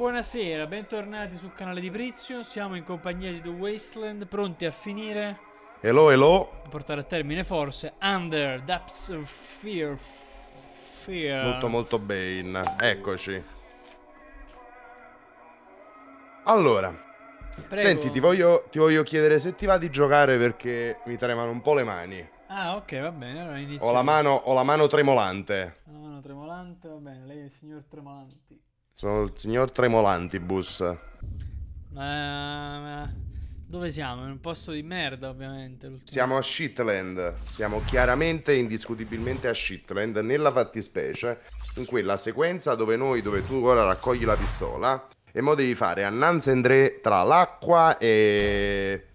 Buonasera, bentornati sul canale di Prizio, siamo in compagnia di The Wasteland, pronti a finire. Hello, hello. Portare a termine forse Under Depths of Fear. Fear. Molto molto bene, eccoci. Allora, Prego. senti, ti voglio, ti voglio chiedere se ti va di giocare perché mi tremano un po' le mani. Ah, ok, va bene, allora inizio. Ho la mano, ho la mano tremolante. La mano tremolante, va bene, lei è il signor Tremolanti. Sono il signor Tremolantibus. Eh, dove siamo? In un posto di merda, ovviamente. Siamo a Shitland. Siamo chiaramente e indiscutibilmente a Shitland, nella fattispecie, in quella sequenza dove noi, dove tu ora raccogli la pistola, e mo devi fare a Nansen tra l'acqua e...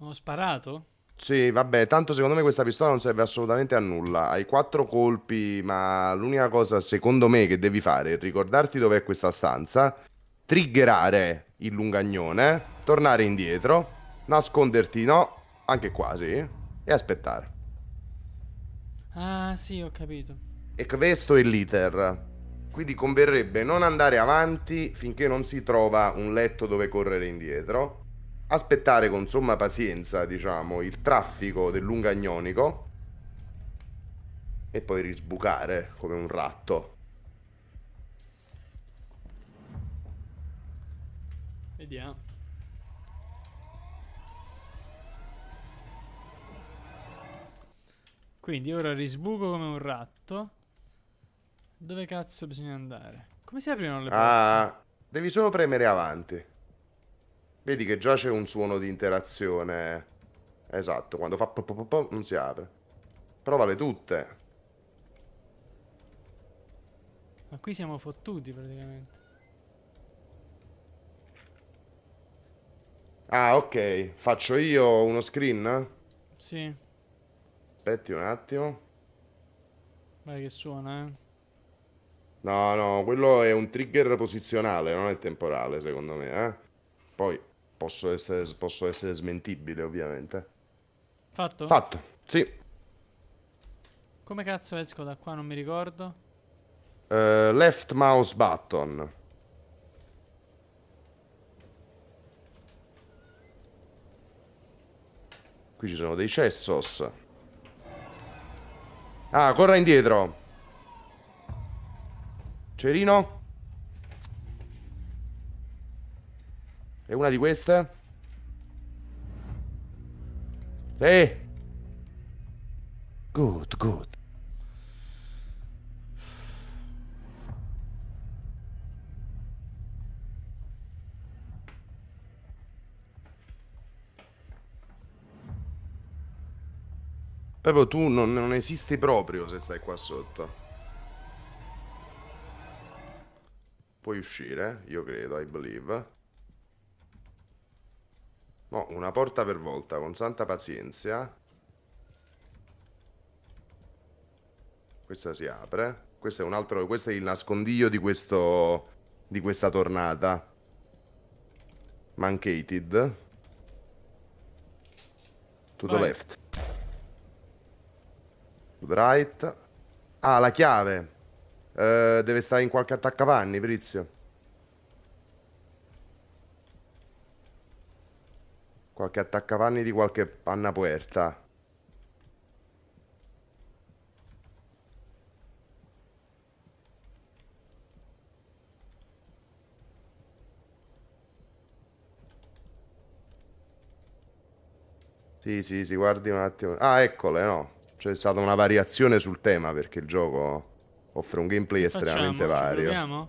Ho sparato? Sì, vabbè, tanto secondo me questa pistola non serve assolutamente a nulla. Hai quattro colpi, ma l'unica cosa secondo me che devi fare è ricordarti dov'è questa stanza, triggerare il lungagnone, tornare indietro, nasconderti, no, anche quasi, e aspettare. Ah, sì, ho capito. E questo è l'iter. Quindi converrebbe non andare avanti finché non si trova un letto dove correre indietro aspettare con somma pazienza, diciamo, il traffico del lungagnonico e poi risbucare come un ratto. Vediamo. Quindi ora risbuco come un ratto. Dove cazzo bisogna andare? Come si aprono le porte? Ah, devi solo premere avanti. Vedi che già c'è un suono di interazione. Esatto, quando fa pop pop pop non si apre. Però vale tutte. Ma qui siamo fottuti praticamente. Ah, ok. Faccio io uno screen? Sì. Aspetti un attimo. Vai che suona, eh. No, no, quello è un trigger posizionale, non è temporale, secondo me, eh. Poi Posso essere, posso essere smentibile, ovviamente. Fatto? Fatto, sì. Come cazzo esco da qua? Non mi ricordo. Uh, left mouse button. Qui ci sono dei cessos. Ah, corra indietro. Cerino. È una di queste? Sì. Good, good. Proprio tu non, non esisti proprio se stai qua sotto. Puoi uscire, io credo, I believe. No, una porta per volta, con santa pazienza. Questa si apre. Questo è un altro... Questo è il nascondiglio di questo... Di questa tornata. Mancated. To Vai. the left. To the right. Ah, la chiave. Uh, deve stare in qualche attaccapanni, Prizio. Qualche attaccapanni di qualche panna puerta. Sì, sì, sì, guardi un attimo. Ah, eccole, no. C'è stata una variazione sul tema perché il gioco offre un gameplay estremamente Facciamo, vario.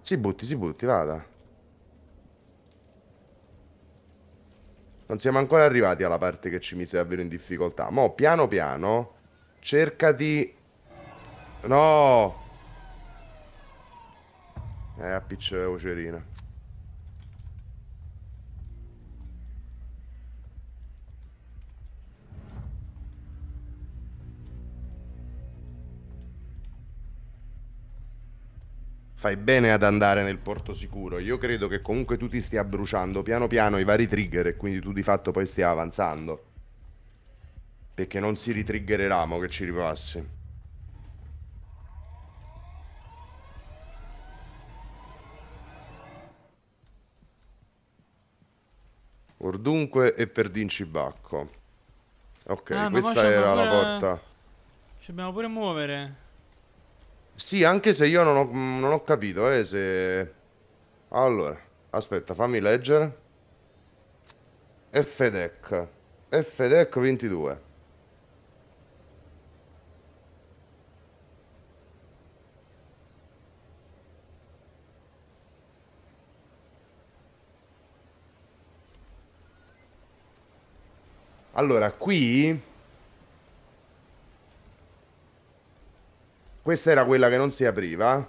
Si butti, si butti, vada. non siamo ancora arrivati alla parte che ci mise davvero in difficoltà. Mo, piano piano, cerca di... No! Eh, appiccia la vocerina. fai bene ad andare nel porto sicuro. Io credo che comunque tu ti stia bruciando piano piano i vari trigger e quindi tu di fatto poi stia avanzando. Perché non si ritriggererà, che ci ripassi. Ordunque e per Dincibacco. Ok, ah, questa era pure... la porta. Ci dobbiamo pure muovere. Sì, anche se io non ho, mm, non ho capito, eh, se... Allora, aspetta, fammi leggere. FDEC. FDEC 22. Allora, qui Questa era quella che non si apriva.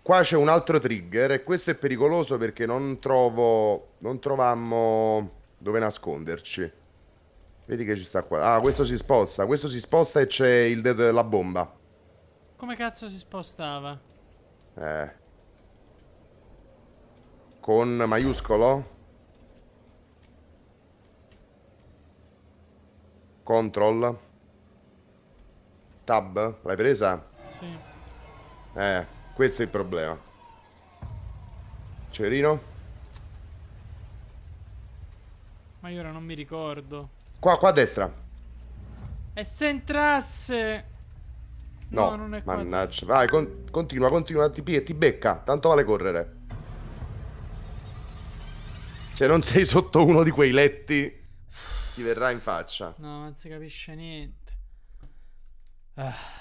Qua c'è un altro trigger e questo è pericoloso perché non trovo... Non trovammo dove nasconderci. Vedi che ci sta qua. Ah, questo si sposta. Questo si sposta e c'è il dedo della bomba. Come cazzo si spostava? Eh. Con maiuscolo? Control. Tab. L'hai presa? Sì. Eh, questo è il problema. Cerino? Ma io ora non mi ricordo. Qua, qua a destra. E se entrasse... No, no non è qua. Mannaggia, vai, con continua, continua, ti, ti becca. Tanto vale correre. Se non sei sotto uno di quei letti, ti verrà in faccia. No, non si capisce niente. Ah.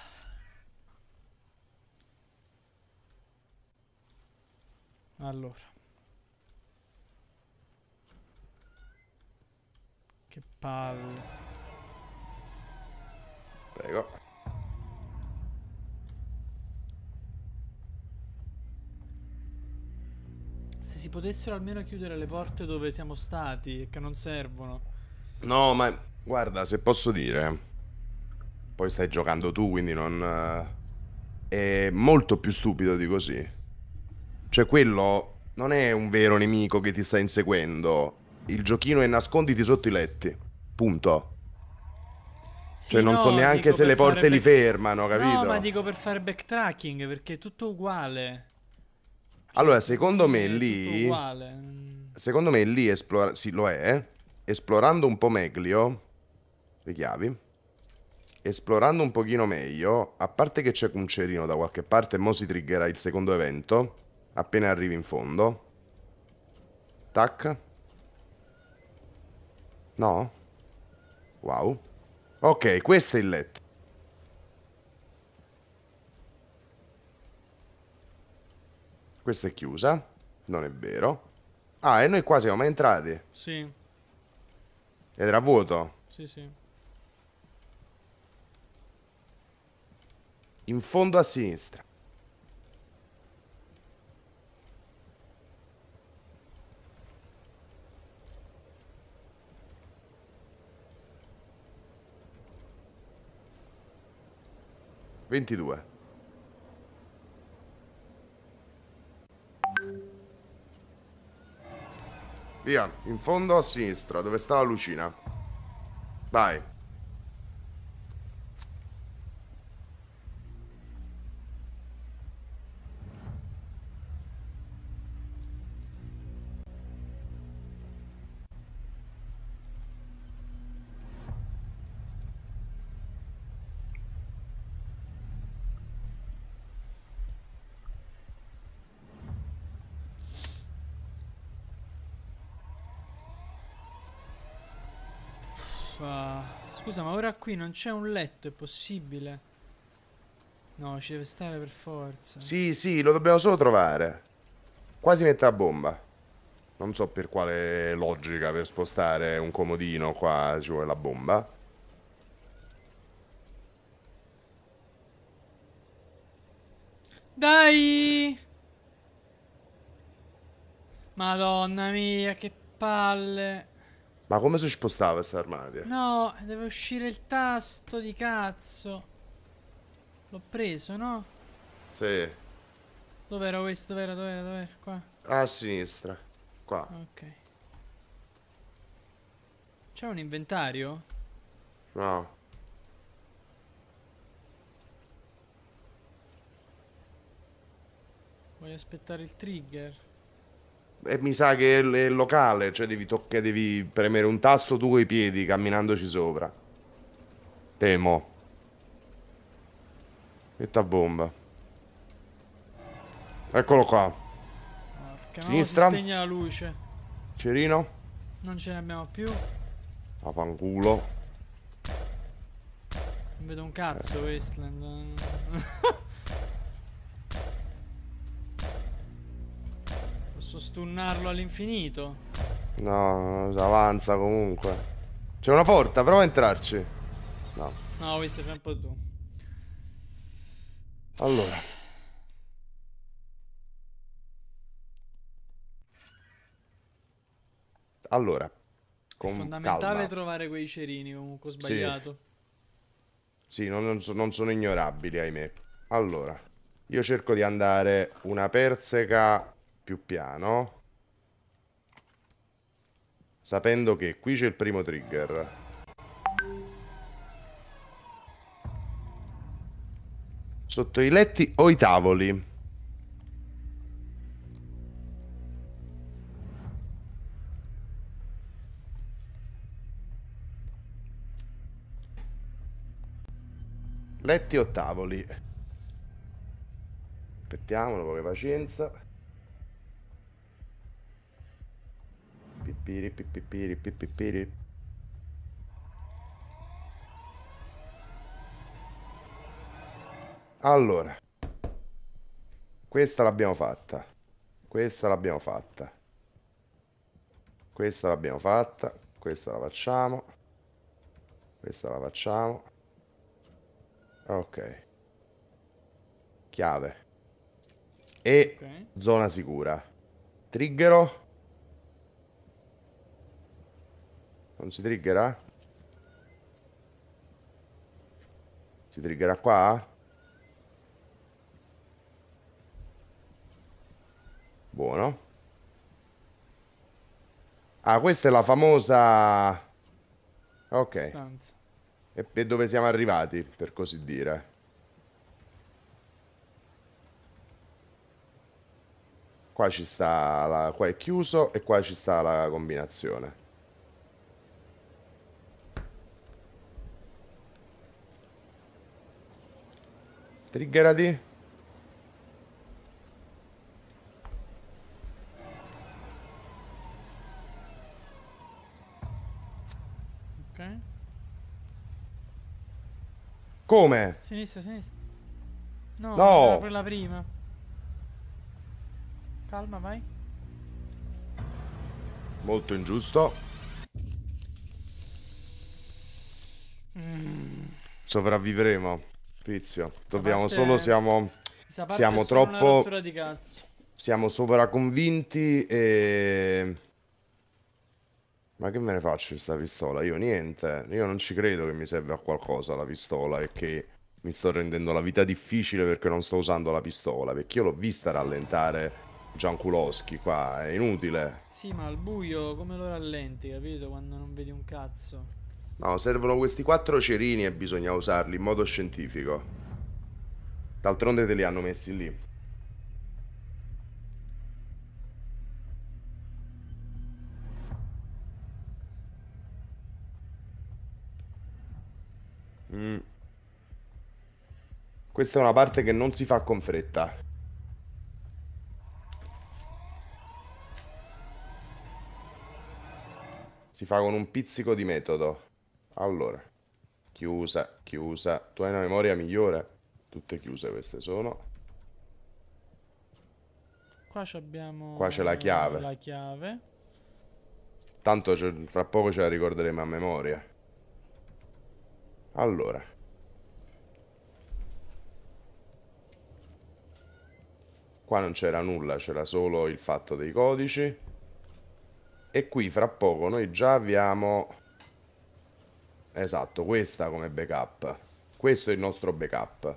Allora. Che palle. Prego. Se si potessero almeno chiudere le porte dove siamo stati e che non servono. No, ma guarda, se posso dire, poi stai giocando tu, quindi non... Eh, è molto più stupido di così. Cioè quello non è un vero nemico che ti sta inseguendo. Il giochino è nasconditi sotto i letti. Punto. Sì, cioè non so neanche se le porte back... li fermano, capito? No, ma dico per fare backtracking perché è tutto uguale. Cioè, allora, secondo me lì uguale. Secondo me lì esplora... sì, lo è. Eh. Esplorando un po' meglio le chiavi. Esplorando un pochino meglio, a parte che c'è un cerino da qualche parte, mo si triggerà il secondo evento. Appena arrivi in fondo. Tac. No? Wow. Ok, questo è il letto. Questa è chiusa. Non è vero. Ah, e noi qua siamo mai entrati. Sì. Ed era vuoto. Sì, sì. In fondo a sinistra. 22. Via, in fondo a sinistra, dove sta la lucina. Vai. Scusa, ma ora qui non c'è un letto, è possibile? No, ci deve stare per forza. Sì, sì, lo dobbiamo solo trovare. Qua si mette la bomba. Non so per quale logica per spostare un comodino qua ci vuole la bomba. Dai! Madonna mia, che palle! Ma come si spostava questa armadia? No, deve uscire il tasto di cazzo. L'ho preso, no? Sì. Dov'era questo? Dov'era? Dov'era? Dov'era? Qua. A sinistra. Qua. Ok. C'è un inventario? No. Voglio aspettare il trigger e mi sa che è, locale, cioè devi, tocca, devi premere un tasto tu coi piedi camminandoci sopra. Temo. Metta bomba. Eccolo qua. Porca, Sinistra. No, spegne la luce. Cerino. Non ce ne abbiamo più. Avanculo. Non vedo un cazzo, eh. Wasteland. Posso stunnarlo all'infinito? No, avanza comunque. C'è una porta, prova a entrarci. No. No, ho visto un po' tu. Allora. Allora. Con È fondamentale calma. trovare quei cerini comunque, ho sbagliato. Sì, sì non, non, so, non sono ignorabili, ahimè. Allora. Io cerco di andare una perseca più piano. Sapendo che qui c'è il primo trigger. Sotto i letti o i tavoli. Letti o tavoli. Aspettiamolo, poca pazienza. Allora, questa l'abbiamo fatta, questa l'abbiamo fatta, questa l'abbiamo fatta, questa la facciamo, questa la facciamo, ok, chiave e okay. zona sicura, triggero, Non si triggerà? Si triggerà qua? Buono. Ah, questa è la famosa... Ok. Stanza. E, dove siamo arrivati, per così dire. Qua ci sta la... qua è chiuso e qua ci sta la combinazione. Triggerati. Ok. Come? Sinistra, sinistra. No, no. quella prima. Calma, vai. Molto ingiusto. Mm. Sopravviveremo. Fizio, dobbiamo parte... solo siamo siamo troppo siamo sovraconvinti e ma che me ne faccio di questa pistola? Io niente, io non ci credo che mi serve a qualcosa la pistola e che mi sto rendendo la vita difficile perché non sto usando la pistola, perché io l'ho vista rallentare Gianculoschi qua, è inutile. Sì, ma al buio come lo rallenti, capito? Quando non vedi un cazzo. No, servono questi quattro cerini e bisogna usarli in modo scientifico. D'altronde te li hanno messi lì. Mm. Questa è una parte che non si fa con fretta. Si fa con un pizzico di metodo. Allora, chiusa, chiusa. Tu hai una memoria migliore? Tutte chiuse queste sono. Qua abbiamo... Qua c'è la chiave. La chiave. Tanto fra poco ce la ricorderemo a memoria. Allora. Qua non c'era nulla, c'era solo il fatto dei codici. E qui fra poco noi già abbiamo Esatto, questa come backup. Questo è il nostro backup.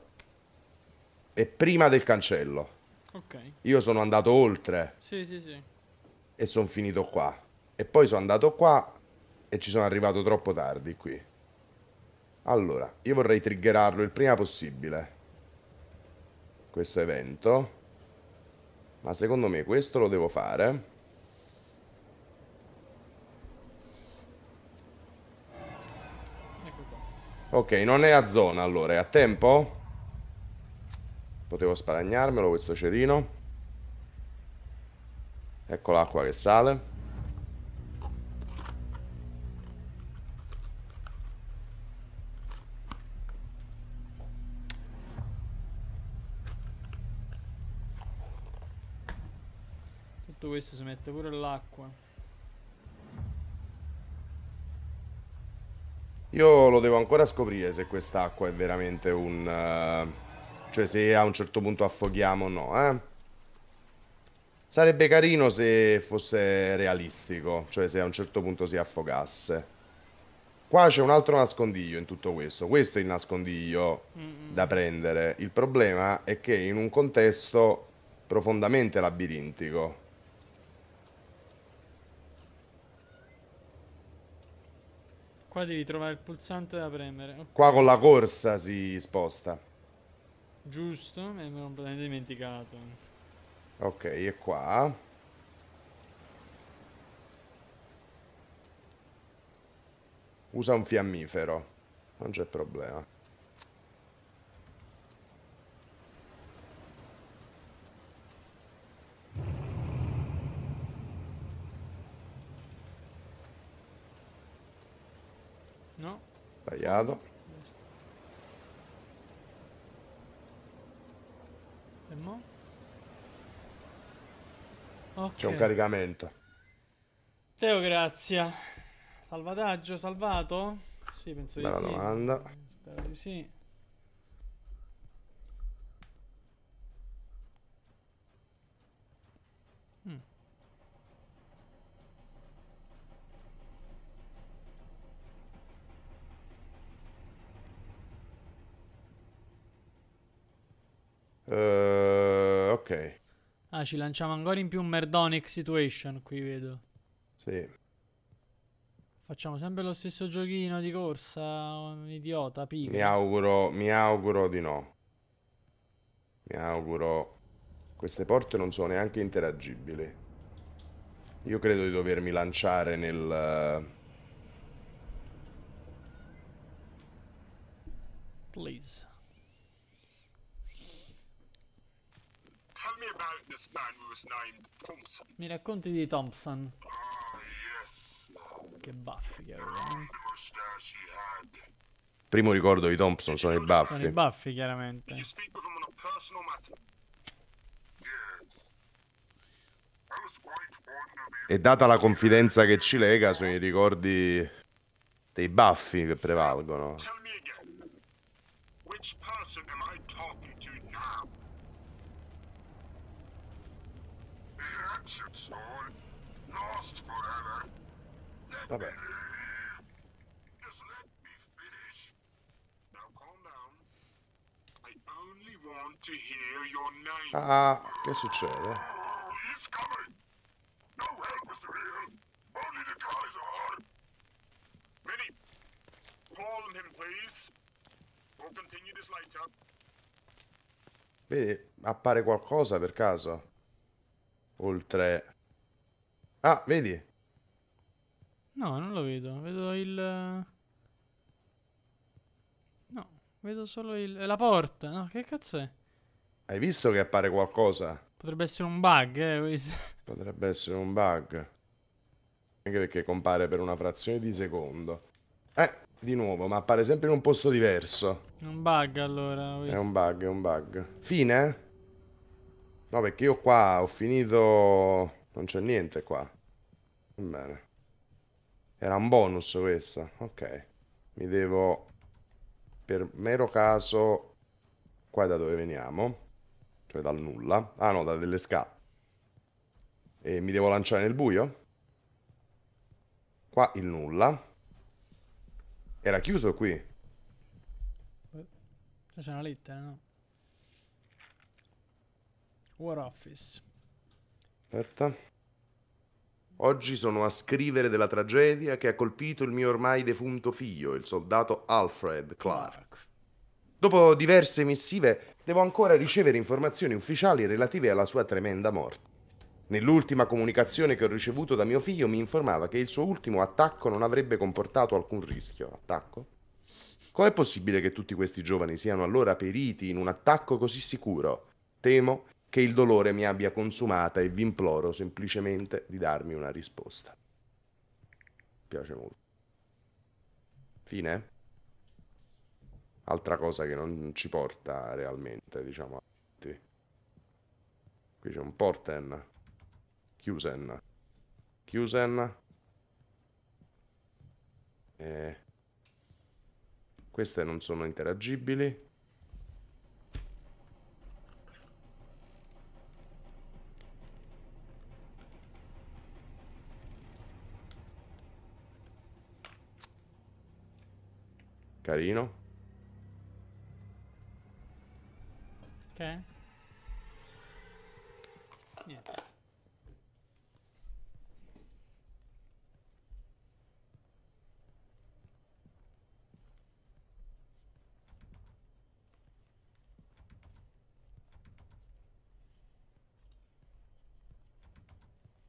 E prima del cancello. Ok. Io sono andato oltre. Sì, sì, sì. E sono finito qua. E poi sono andato qua e ci sono arrivato troppo tardi qui. Allora, io vorrei triggerarlo il prima possibile. Questo evento. Ma secondo me questo lo devo fare. Ok, non è a zona allora, è a tempo? Potevo sparagnarmelo questo cerino. Ecco l'acqua che sale. Tutto questo si mette pure l'acqua. Io lo devo ancora scoprire se quest'acqua è veramente un... Eh, cioè se a un certo punto affoghiamo o no, eh? Sarebbe carino se fosse realistico, cioè se a un certo punto si affogasse. Qua c'è un altro nascondiglio in tutto questo. Questo è il nascondiglio mm -hmm. da prendere. Il problema è che in un contesto profondamente labirintico Qua devi trovare il pulsante da premere. Okay. Qua con la corsa si sposta. Giusto, me l'ho completamente dimenticato. Ok, e qua. Usa un fiammifero. Non c'è problema. Sbagliato. E mo? Okay. C'è un caricamento. Teo Grazia. Salvataggio salvato? Sì, penso Bella di sì. domanda. Spero di sì. Uh, ok. Ah, ci lanciamo ancora in più un Merdonic situation qui, vedo. Sì. Facciamo sempre lo stesso giochino di corsa, un idiota, pico. Mi auguro, mi auguro di no. Mi auguro... Queste porte non sono neanche interagibili. Io credo di dovermi lanciare nel... Eh, Please. Mi racconti di Thompson? Ah, Che baffi che aveva. Eh. Primo ricordo di Thompson sono i baffi. Sono i baffi, chiaramente. E data la confidenza che ci lega, sono i ricordi dei baffi che prevalgono. Vabbè. Ah, che succede? Vedi, appare qualcosa per caso? Oltre... Ah, vedi? No, non lo vedo. Vedo il... No, vedo solo il... È eh, la porta. No, che cazzo è? Hai visto che appare qualcosa? Potrebbe essere un bug, eh? Potrebbe essere un bug. Anche perché compare per una frazione di secondo. Eh, di nuovo, ma appare sempre in un posto diverso. È un bug allora. È un bug, è un bug. Fine? No, perché io qua ho finito... Non c'è niente qua. Bene. Era un bonus questa. Ok. Mi devo... Per mero caso... Qua da dove veniamo? Cioè dal nulla. Ah no, da delle scale. E mi devo lanciare nel buio? Qua il nulla. Era chiuso qui. C'è una lettera, no? War Office. Aspetta. Oggi sono a scrivere della tragedia che ha colpito il mio ormai defunto figlio, il soldato Alfred Clark. Dopo diverse missive, devo ancora ricevere informazioni ufficiali relative alla sua tremenda morte. Nell'ultima comunicazione che ho ricevuto da mio figlio mi informava che il suo ultimo attacco non avrebbe comportato alcun rischio. Attacco? Com'è possibile che tutti questi giovani siano allora periti in un attacco così sicuro? Temo che il dolore mi abbia consumata e vi imploro semplicemente di darmi una risposta. Mi piace molto. Fine? Altra cosa che non ci porta realmente, diciamo. Qui c'è un porten. Chiusen. Chiusen. Eh. Queste non sono interagibili. Carino. Ok. Niente.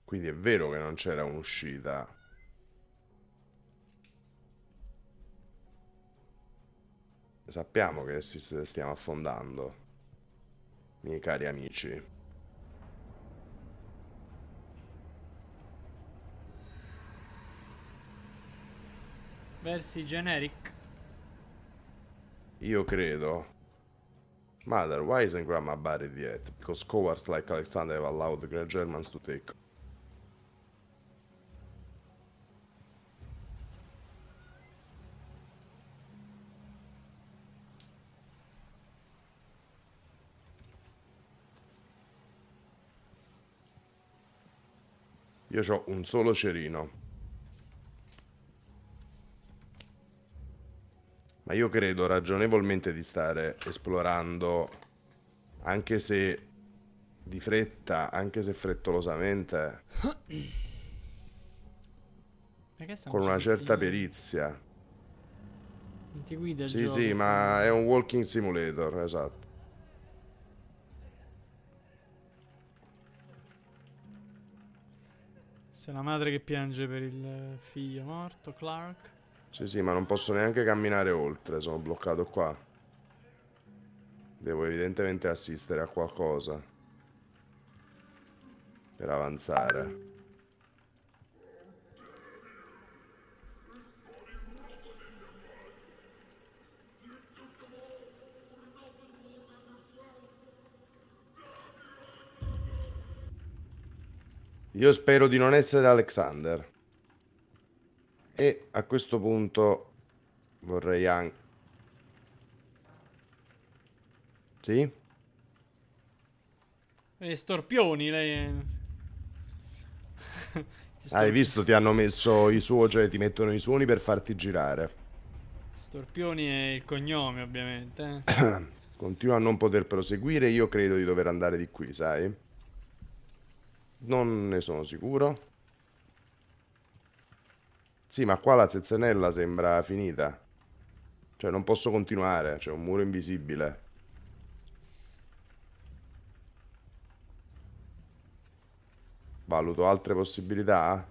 Quindi è vero che non c'era un'uscita Sappiamo che stiamo affondando, miei cari amici. Versi generic. Io credo. Mother, why isn't grandma buried yet? Because cowards like Alexander have allowed the Germans to take Io ho un solo cerino. Ma io credo ragionevolmente di stare esplorando, anche se di fretta, anche se frettolosamente, con una certa perizia. Ti guida, Sì, sì, ma è un walking simulator, esatto. Se la madre che piange per il eh, figlio morto, Clark. Sì, sì, ma non posso neanche camminare oltre, sono bloccato qua. Devo evidentemente assistere a qualcosa. Per avanzare. Io spero di non essere Alexander. E a questo punto vorrei anche... Sì? E eh, storpioni, lei... Hai visto, ti hanno messo i suoni, cioè ti mettono i suoni per farti girare. Storpioni è il cognome, ovviamente. Eh. Continua a non poter proseguire, io credo di dover andare di qui, sai? Non ne sono sicuro. Sì, ma qua la zezzanella sembra finita. Cioè, non posso continuare. C'è un muro invisibile. Valuto altre possibilità?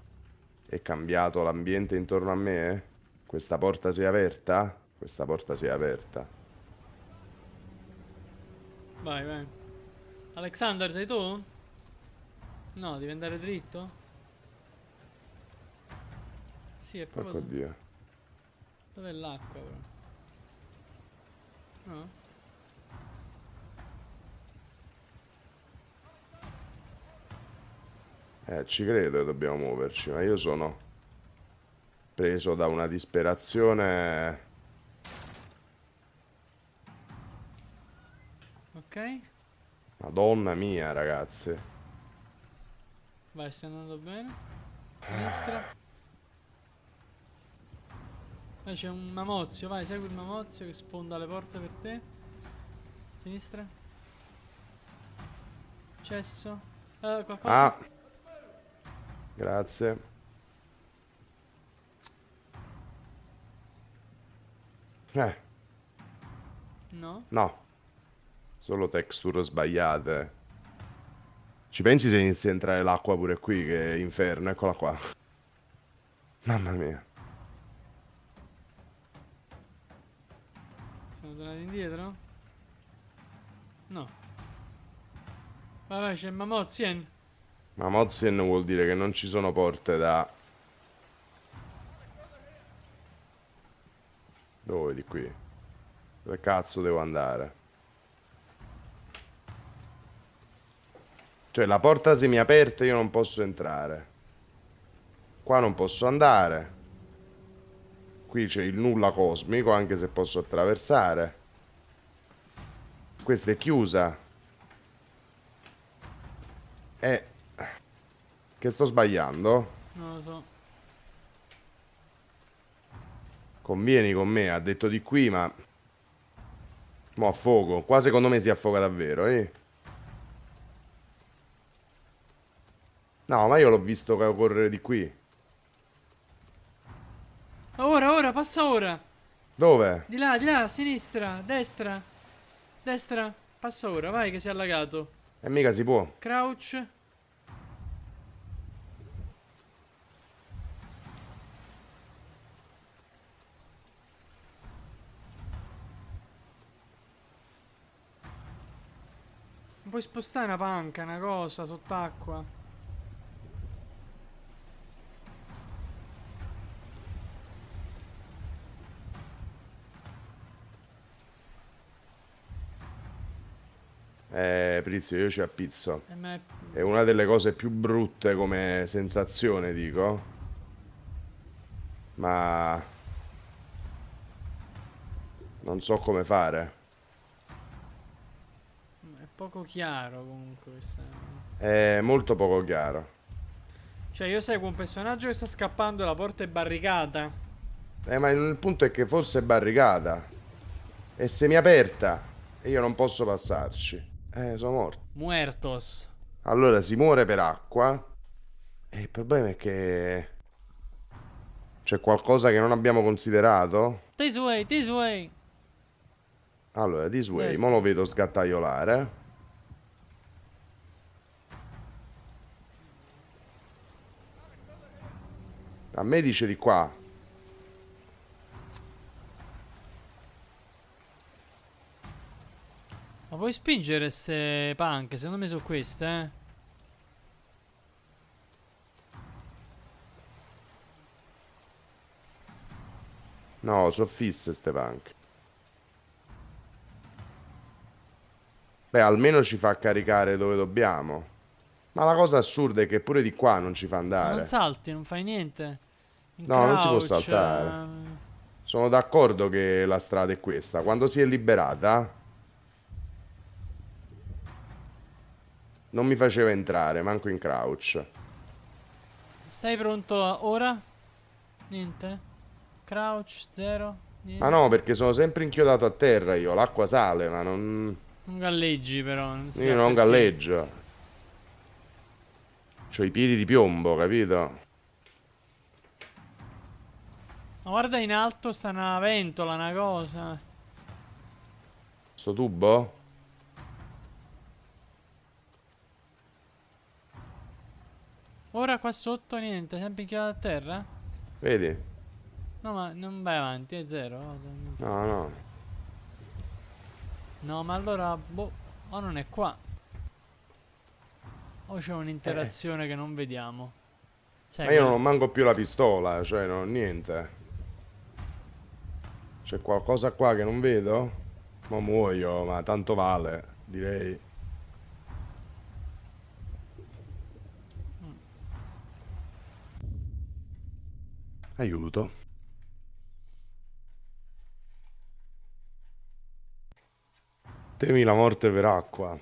È cambiato l'ambiente intorno a me? Questa porta si è aperta? Questa porta si è aperta. Vai, vai. Alexander, sei tu? No, devi andare dritto? Sì, è proprio... Porco Dio. Dov'è l'acqua, però? No? Eh, ci credo che dobbiamo muoverci, ma io sono preso da una disperazione... Ok. Madonna mia, ragazze. Vai, stai andando bene. Sinistra. Vai, c'è un mamozio, vai, segui il mamozio che sfonda le porte per te. Sinistra. Cesso. Eh, qualcosa. Ah. Grazie. Eh. No? No. Solo texture sbagliate. Ci pensi se inizia a entrare l'acqua pure qui, che è inferno, eccola qua. Mamma mia. Sono tornati indietro? No. Vabbè, c'è Mamozien. Mamozien vuol dire che non ci sono porte da... Dove? Di qui? Dove cazzo devo andare? Cioè la porta semiaperta io non posso entrare. Qua non posso andare. Qui c'è il nulla cosmico, anche se posso attraversare. Questa è chiusa. Eh. Che sto sbagliando? Non lo so. Convieni con me, ha detto di qui, ma... Mo' a fuoco. Qua secondo me si affoga davvero, eh. No, ma io l'ho visto correre di qui. Ora, ora, passa ora. Dove? Di là, di là, sinistra, destra. Destra, passa ora, vai che si è allagato. E eh, mica si può. Crouch. puoi spostare una panca, una cosa sott'acqua. Eh, Prizio, io ci appizzo. Eh, è... una delle cose più brutte come sensazione, dico. Ma... Non so come fare. Mm, è poco chiaro comunque. Questa... È molto poco chiaro. Cioè io seguo un personaggio che sta scappando e la porta è barricata. Eh ma il punto è che forse è barricata. E semiaperta. E io non posso passarci. Eh, sono morto. Muertos. Allora, si muore per acqua. E il problema è che... C'è qualcosa che non abbiamo considerato? This way, this way. Allora, this way. Questo. Mo lo vedo sgattaiolare. A me dice di qua. Ma puoi spingere queste punk? Secondo me sono queste, eh. No, sono fisse queste punk. Beh, almeno ci fa caricare dove dobbiamo. Ma la cosa assurda è che pure di qua non ci fa andare. Non salti, non fai niente. In no, crouch, non si può saltare. Um... Sono d'accordo che la strada è questa. Quando si è liberata Non mi faceva entrare, manco in crouch. Stai pronto ora? Niente. Crouch, zero. Niente. Ma no, perché sono sempre inchiodato a terra io. L'acqua sale, ma non... Non galleggi però. Non io non galleggio. C'ho i piedi di piombo, capito? Ma guarda in alto sta una ventola, una cosa. Sto tubo? Ora qua sotto niente, sempre inchiodata da terra? Vedi? No ma non vai avanti, è zero. No, no. No, ma allora, boh, o non è qua. O c'è un'interazione eh. eh. che non vediamo. Sai ma io non manco più la pistola, cioè non niente. C'è qualcosa qua che non vedo? Ma muoio, ma tanto vale, direi. Aiuto. Temi la morte per acqua.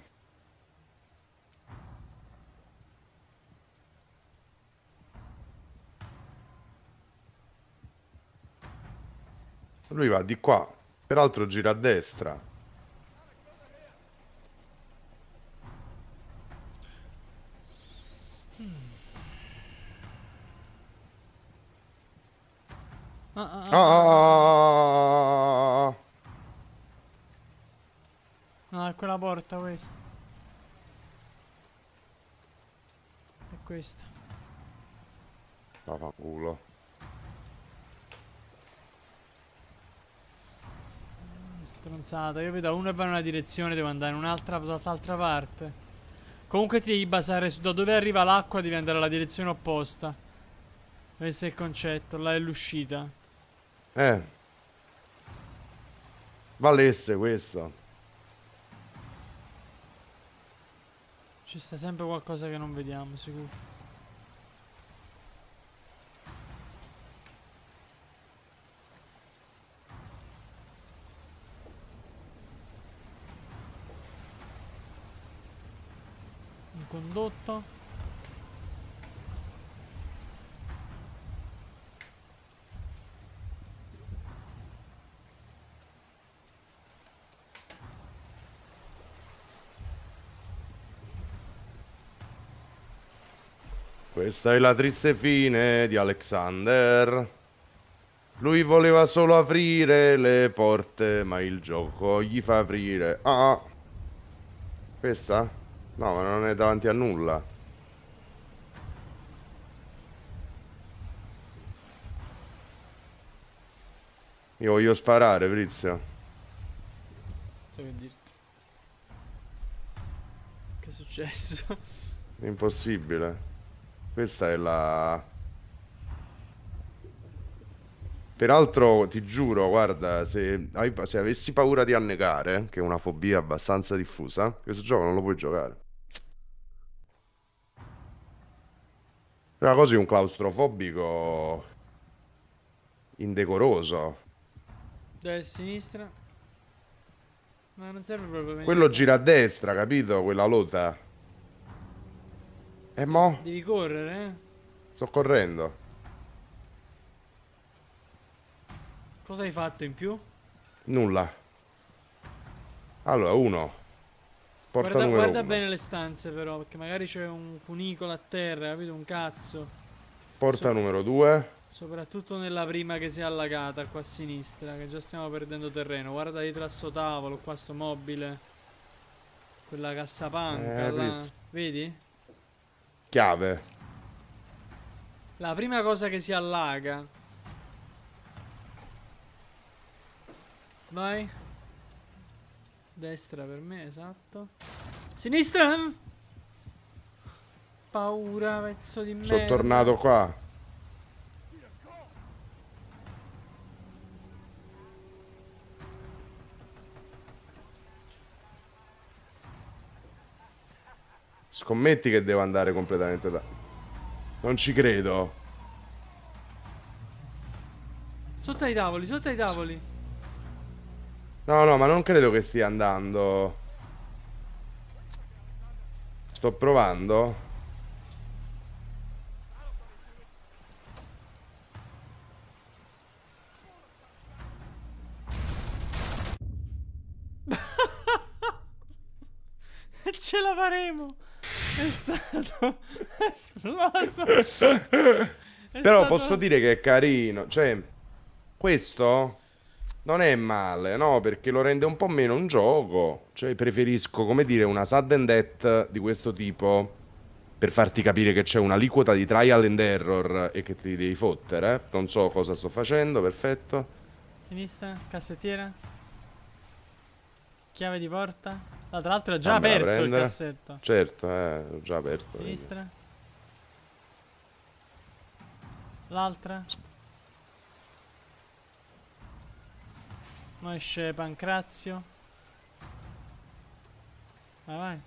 Lui va di qua, peraltro gira a destra. Ah, ah, ah. ah. No, è quella porta questa. È questa. Vaffanculo. Stronzata, io vedo uno e va in una direzione, devo andare in un'altra dall'altra parte. Comunque ti devi basare su da dove arriva l'acqua, devi andare alla direzione opposta. Questo è il concetto, là è l'uscita. Eh. Valesse questo. Ci sta sempre qualcosa che non vediamo, sicuro. Un condotto. Questa è la triste fine di Alexander. Lui voleva solo aprire le porte, ma il gioco gli fa aprire. Ah! ah. Questa? No, ma non è davanti a nulla. Io voglio sparare, Prizio. So che dirti. Che è successo? Impossibile. Questa è la... Peraltro ti giuro, guarda, se, hai, se avessi paura di annegare, che è una fobia abbastanza diffusa, questo gioco non lo puoi giocare. Però così un claustrofobico indecoroso. Da sinistra. Ma non serve proprio Quello gira a destra, capito? Quella lotta. E eh, mo? Devi correre? Eh? Sto correndo. Cosa hai fatto in più? Nulla. Allora, uno. Porta guarda, guarda uno. bene le stanze però, perché magari c'è un funicolo a terra, capito? Un cazzo. Porta so numero due. Soprattutto nella prima che si è allagata qua a sinistra, che già stiamo perdendo terreno. Guarda dietro a sto tavolo, qua sto mobile. Quella cassapanca, eh, là. Vedi? chiave. La prima cosa che si allaga. Vai. Destra per me, esatto. Sinistra! Paura, pezzo di me. Sono tornato qua. Scommetti che devo andare completamente da... Non ci credo. Sotto ai tavoli, sotto ai tavoli. No, no, ma non credo che stia andando. Sto provando. ce la faremo! è stato esploso. È Però stato... posso dire che è carino. Cioè, questo non è male, no? Perché lo rende un po' meno un gioco. Cioè, preferisco, come dire, una sudden death di questo tipo. Per farti capire che c'è un'aliquota di trial and error e che ti devi fottere. Eh? Non so cosa sto facendo, perfetto. Sinistra, cassettiera. Chiave di porta. No, tra l'altro è già Vabbè, aperto il cassetto. Certo, eh, già aperto. Sinistra. L'altra. Noi esce Pancrazio. Vai, vai.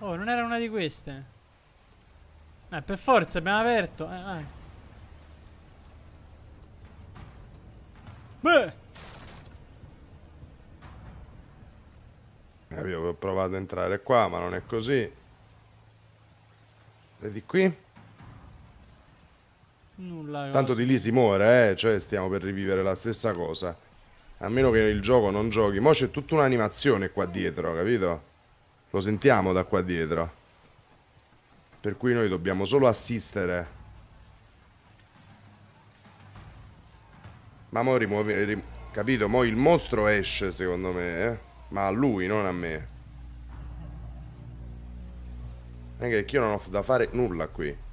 Oh, non era una di queste. Eh, per forza abbiamo aperto. Eh, vai. Beh. Eh, io avevo provato ad entrare qua, ma non è così. Vedi qui? Nulla. Tanto di lì si muore, eh? Cioè, stiamo per rivivere la stessa cosa. A meno che il gioco non giochi. Mo' c'è tutta un'animazione qua dietro, capito? Lo sentiamo da qua dietro. Per cui noi dobbiamo solo assistere. Ma mo' rimuovi... Rim... Capito? Mo' il mostro esce, secondo me, eh? Ma a lui, non a me. Anche che io non ho da fare nulla qui.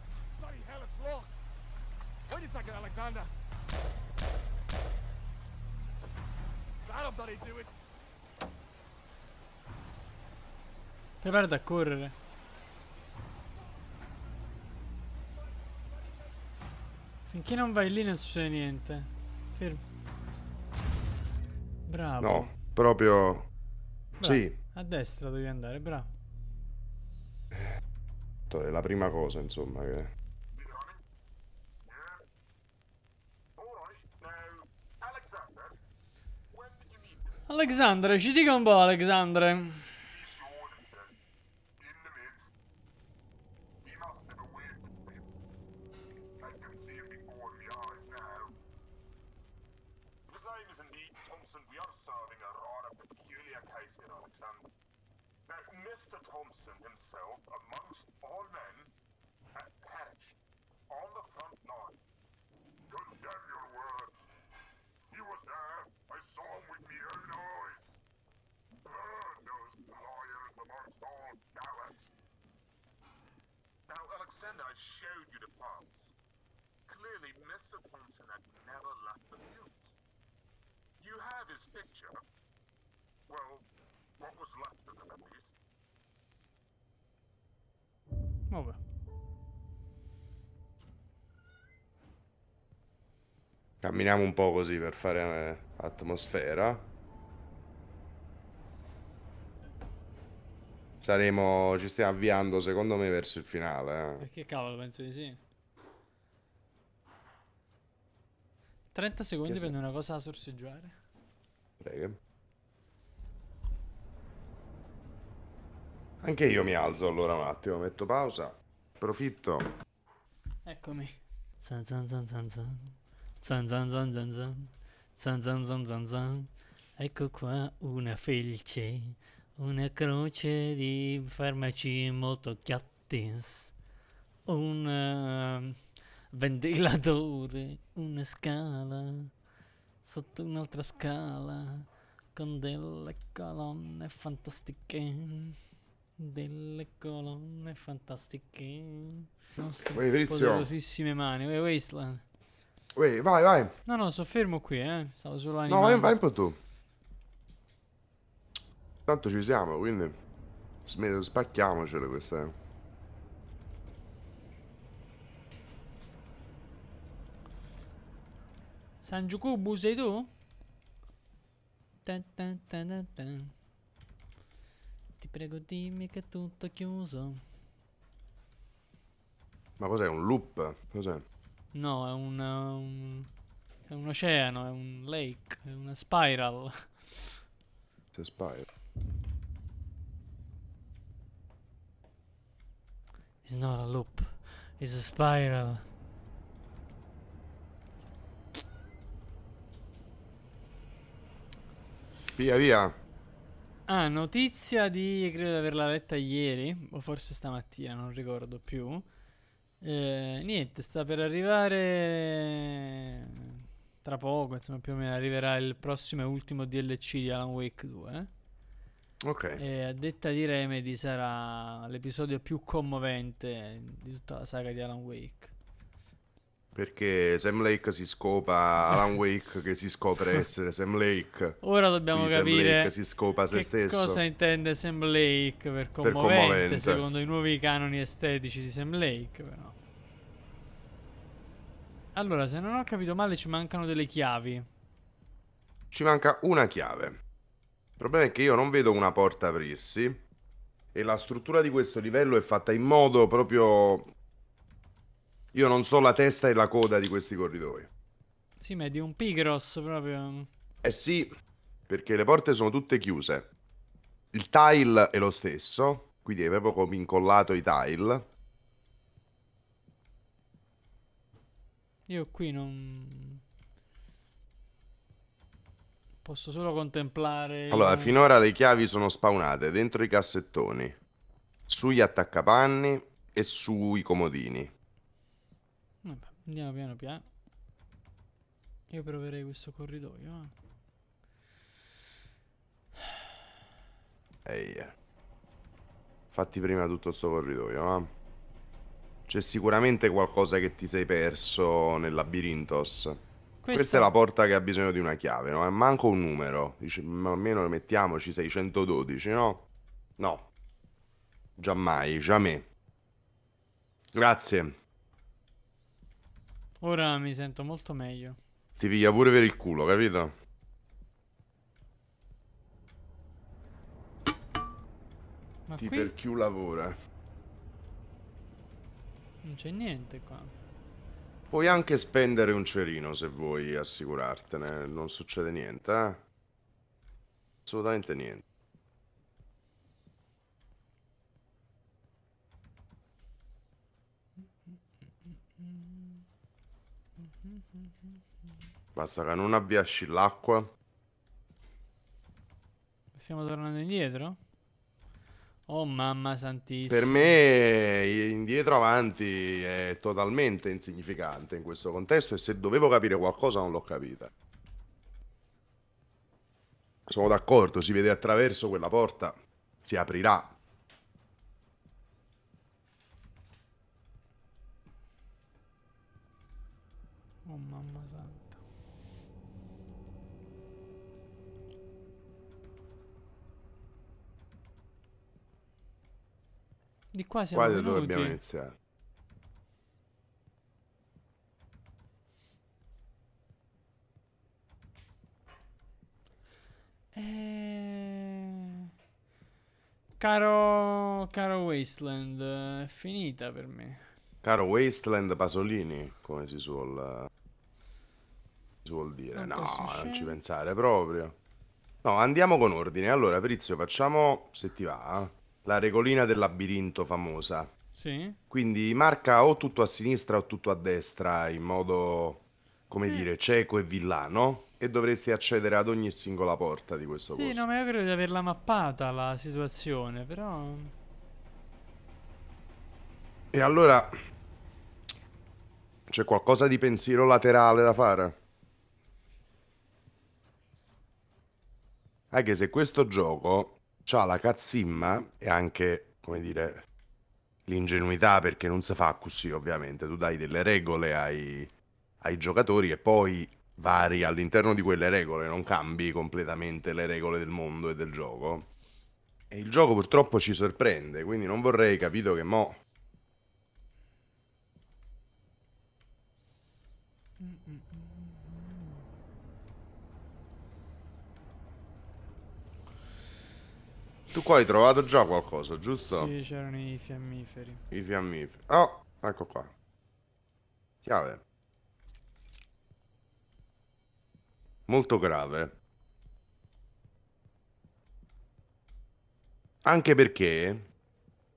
Preparati a correre. Finché non vai lì non succede niente. Fermo. Bravo. No, proprio... Sì. A destra devi andare, bravo. Eh, è la prima cosa, insomma, che... Alexandre, ci dica un po', Alexandre. I showed you the parts. Clearly, Mr. Thompson had never left the field. You have his picture. Well, what was left of it at least. Vabbè. Camminiamo un po' così per fare eh, atmosfera. saremo, ci stiamo avviando secondo me verso il finale. Eh. Perché cavolo, penso di sì. 30 secondi che per se... una cosa da sorseggiare. Prego. Anche io mi alzo allora un attimo, metto pausa, profitto Eccomi. Zan zan zan zan zan. Zan zan zan zan zan. Zan zan zan zan zan. Ecco qua una felce una croce di farmaci motocchiattins, un eh, ventilatore, una scala, sotto un'altra scala, con delle colonne fantastiche, delle colonne fantastiche. Nostre Uè, poderosissime mani, Uè, Wasteland. Uè, vai, vai. No, no, soffermo qui, eh. Stavo solo No, vai, vai un po' tu. Tanto ci siamo, quindi spacchiamocele queste. San Giucubu sei tu? Tan tan tan tan. Ti prego dimmi che è tutto chiuso. Ma cos'è? Un loop? Cos'è? No, è un, un, È un oceano, è un lake, è una spiral. C'è spiral. It's not a loop. It's a spiral. Via, via. Ah, notizia di... credo di averla letta ieri, o forse stamattina, non ricordo più. Eh, niente, sta per arrivare tra poco, insomma più o meno arriverà il prossimo e ultimo DLC di Alan Wake 2. Ok. E a detta di Remedy sarà l'episodio più commovente di tutta la saga di Alan Wake. Perché Sam Lake si scopa Alan Wake che si scopre essere Sam Lake. Ora dobbiamo Quindi capire Sam Lake si scopa se stesso. cosa intende Sam Lake per commovente, per commovente, secondo i nuovi canoni estetici di Sam Lake però. Allora, se non ho capito male ci mancano delle chiavi. Ci manca una chiave. Il problema è che io non vedo una porta aprirsi e la struttura di questo livello è fatta in modo proprio... Io non so la testa e la coda di questi corridoi. Sì, ma è di un Pigros proprio. Eh sì, perché le porte sono tutte chiuse. Il tile è lo stesso, quindi è proprio come incollato i tile. Io qui non... Posso solo contemplare... Allora, finora le chiavi sono spawnate dentro i cassettoni, sugli attaccapanni e sui comodini. Vabbè, andiamo piano piano. Io proverei questo corridoio. Eh. Ehi. Fatti prima tutto questo corridoio, eh. C'è sicuramente qualcosa che ti sei perso nel labirintos. Questo... Questa è la porta che ha bisogno di una chiave, no? Manco un numero. Dice, ma almeno mettiamoci 612, no? No. Giammai, jamais. Grazie. Ora mi sento molto meglio. Ti piglia pure per il culo, capito? Ma Ti qui... per chi lavora. Non c'è niente qua. Puoi anche spendere un cerino se vuoi assicurartene, non succede niente, eh? Assolutamente niente. Basta che non avviasci l'acqua. Stiamo tornando indietro? Oh mamma santissima. Per me indietro avanti è totalmente insignificante in questo contesto e se dovevo capire qualcosa non l'ho capita. Sono d'accordo, si vede attraverso quella porta, si aprirà, Di qua siamo Qua dove dobbiamo iniziare. Eh, caro... Caro Wasteland, è finita per me. Caro Wasteland Pasolini, come si suol... Si suol dire. Non no, non ci pensare proprio. No, andiamo con ordine. Allora, Prizio, facciamo, se ti va, eh la regolina del labirinto famosa. Sì. Quindi marca o tutto a sinistra o tutto a destra in modo, come mm. dire, cieco e villano e dovresti accedere ad ogni singola porta di questo sì, Sì, no, ma io credo di averla mappata la situazione, però... E allora c'è qualcosa di pensiero laterale da fare? Anche se questo gioco ha la cazzimma e anche, come dire, l'ingenuità perché non si fa così ovviamente, tu dai delle regole ai, ai giocatori e poi vari all'interno di quelle regole, non cambi completamente le regole del mondo e del gioco. E il gioco purtroppo ci sorprende, quindi non vorrei capito che mo Tu qua hai trovato già qualcosa, giusto? Sì, c'erano i fiammiferi. I fiammiferi. Oh, ecco qua. Chiave. Molto grave. Anche perché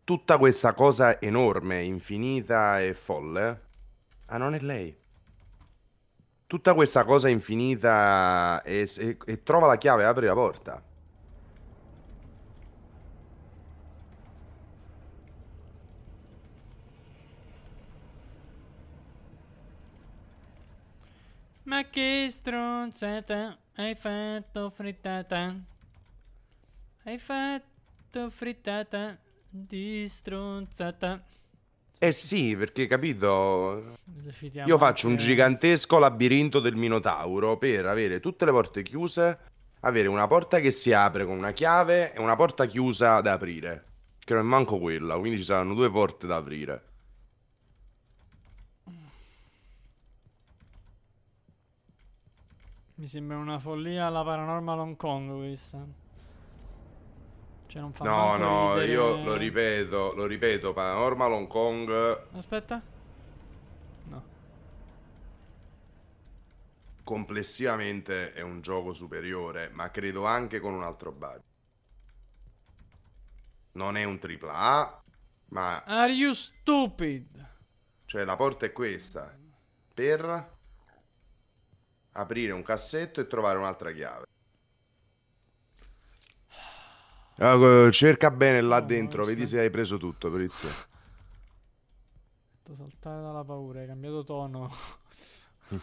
tutta questa cosa enorme, infinita e folle... Ah, non è lei. Tutta questa cosa infinita e, e, e trova la chiave, apri la porta. Ma che stronzata, hai fatto frittata. Hai fatto frittata di stronzata. Eh sì, perché capito. Io faccio un gigantesco labirinto del Minotauro per avere tutte le porte chiuse, avere una porta che si apre con una chiave e una porta chiusa da aprire. Che non è manco quella, quindi ci saranno due porte da aprire. Mi sembra una follia la paranormal Hong Kong questa. Cioè non fa No, no, ridere... io lo ripeto, lo ripeto, paranormal Hong Kong. Aspetta. No. Complessivamente è un gioco superiore, ma credo anche con un altro bug. Non è un AAA, ma Are you stupid? Cioè la porta è questa. Per aprire un cassetto e trovare un'altra chiave. Ah, cerca bene là dentro, vedi se hai preso tutto, Prizio. Saltare dalla paura, hai cambiato tono.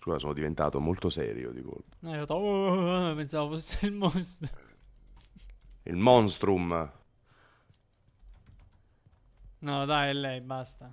Scusa, sono diventato molto serio di colpo. pensavo fosse il mostro. Il monstrum. No, dai, è lei, basta.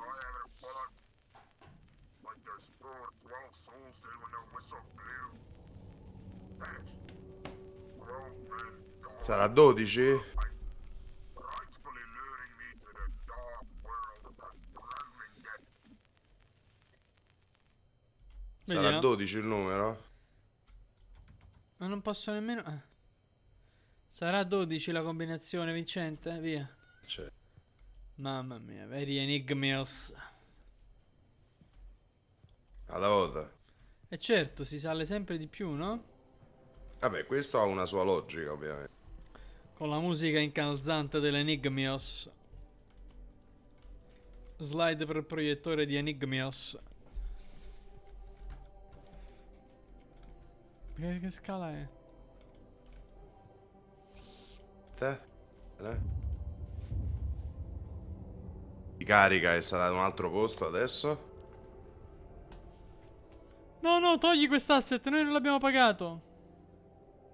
I have a bullet. Like those poor 12 souls did when the whistle blew. Vanish. Sarà 12? Sarà 12 il numero? Ma non posso nemmeno... Eh. Sarà 12 la combinazione, Vincente? Via. Certo. Mamma mia, veri enigmios. Alla volta. E certo, si sale sempre di più, no? Vabbè, questo ha una sua logica, ovviamente. Con la musica incalzante dell'Enigmios. Slide per proiettore di Enigmios. Che, che scala è? Te? Eh? Ti carica e sarà ad un altro posto adesso? No, no, togli quest'asset, noi non l'abbiamo pagato.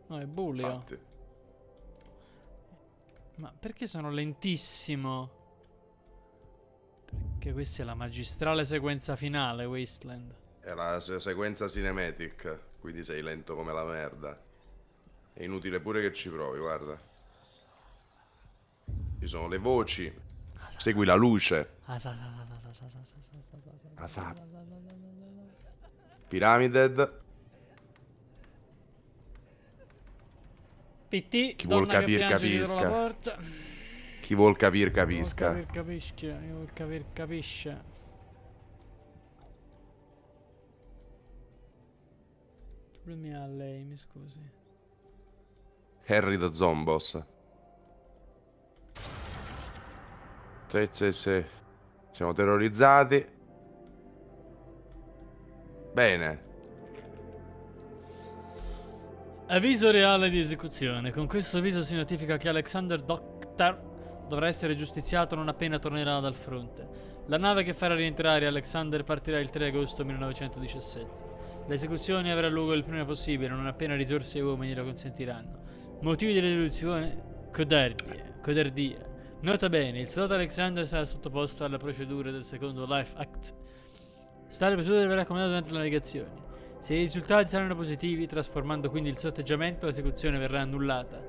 No, è bullia. Infatti. Ma perché sono lentissimo? Perché questa è la magistrale sequenza finale, Wasteland. È la sequenza cinematic, quindi sei lento come la merda. È inutile pure che ci provi, guarda. Ci sono le voci, Segui la luce. Asap. Pyramided. PT. Chi vuol capire capisca. Chi vuol capire capisca. Chi vuol capire capisca. capisce. Problemi a lei, mi scusi. Harry the Zombos. fortezze se siamo terrorizzati. Bene. Avviso reale di esecuzione. Con questo avviso si notifica che Alexander Doctor dovrà essere giustiziato non appena tornerà dal fronte. La nave che farà rientrare Alexander partirà il 3 agosto 1917. L'esecuzione avrà luogo il prima possibile, non appena risorse e uomini lo consentiranno. Motivi di dell'esecuzione? Codardia. Codardia. Nota bene, il soldato Alexander sarà sottoposto alla procedura del secondo Life Act. Tale procedura verrà comandata durante la navigazione. Se i risultati saranno positivi, trasformando quindi il sotteggiamento, l'esecuzione verrà annullata.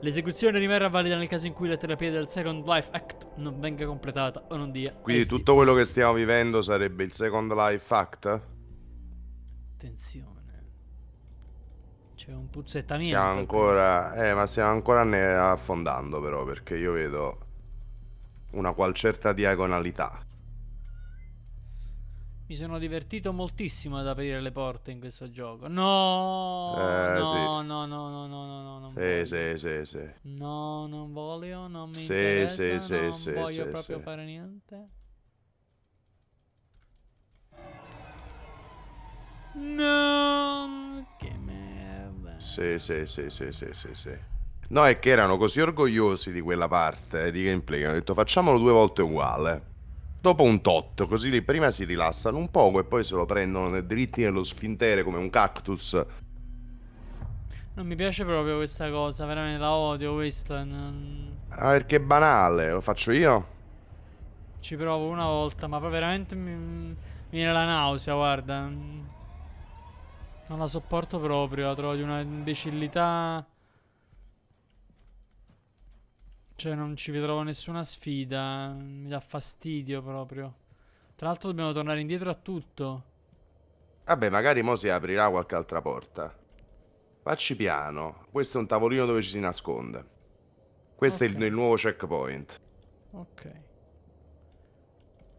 L'esecuzione rimarrà valida nel caso in cui la terapia del Second Life Act non venga completata o non dia. Quindi esiti. tutto quello che stiamo vivendo sarebbe il Second Life Act? Attenzione. C'è un puzzettamento. Siamo ancora. Eh, ma stiamo ancora affondando, però, perché io vedo una qual certa diagonalità. Mi sono divertito moltissimo ad aprire le porte in questo gioco. No, eh, no, sì. no, no, no, no, no, no. Sì, sì, sì, sì. No, non voglio, non mi sì, interessa, sì, non sì, voglio sì, proprio sì. fare niente. No, che merda. Sì, sì, sì, sì, sì, sì, sì. No, è che erano così orgogliosi di quella parte di gameplay che hanno detto facciamolo due volte uguale. Dopo un tot, così lì prima si rilassano un poco e poi se lo prendono dritti nello sfintere come un cactus. Non mi piace proprio questa cosa, veramente la odio questa. Non... Ah, perché è banale, lo faccio io? Ci provo una volta, ma poi veramente mi, mi viene la nausea, guarda. Non la sopporto proprio, la trovo di una imbecillità... Cioè non ci vedo nessuna sfida, mi dà fastidio proprio. Tra l'altro dobbiamo tornare indietro a tutto. Vabbè, magari mo si aprirà qualche altra porta. Facci piano, questo è un tavolino dove ci si nasconde. Questo okay. è il, il nuovo checkpoint. Ok.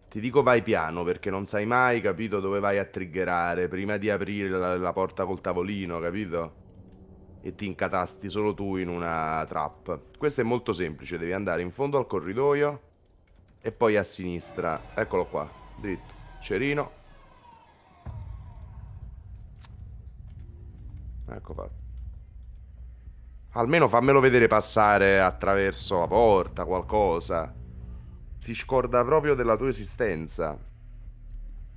Ti dico vai piano perché non sai mai, capito, dove vai a triggerare prima di aprire la, la porta col tavolino, capito? e ti incatasti solo tu in una trap. Questo è molto semplice, devi andare in fondo al corridoio e poi a sinistra. Eccolo qua, dritto, cerino. Ecco fatto. Almeno fammelo vedere passare attraverso la porta, qualcosa. Si scorda proprio della tua esistenza.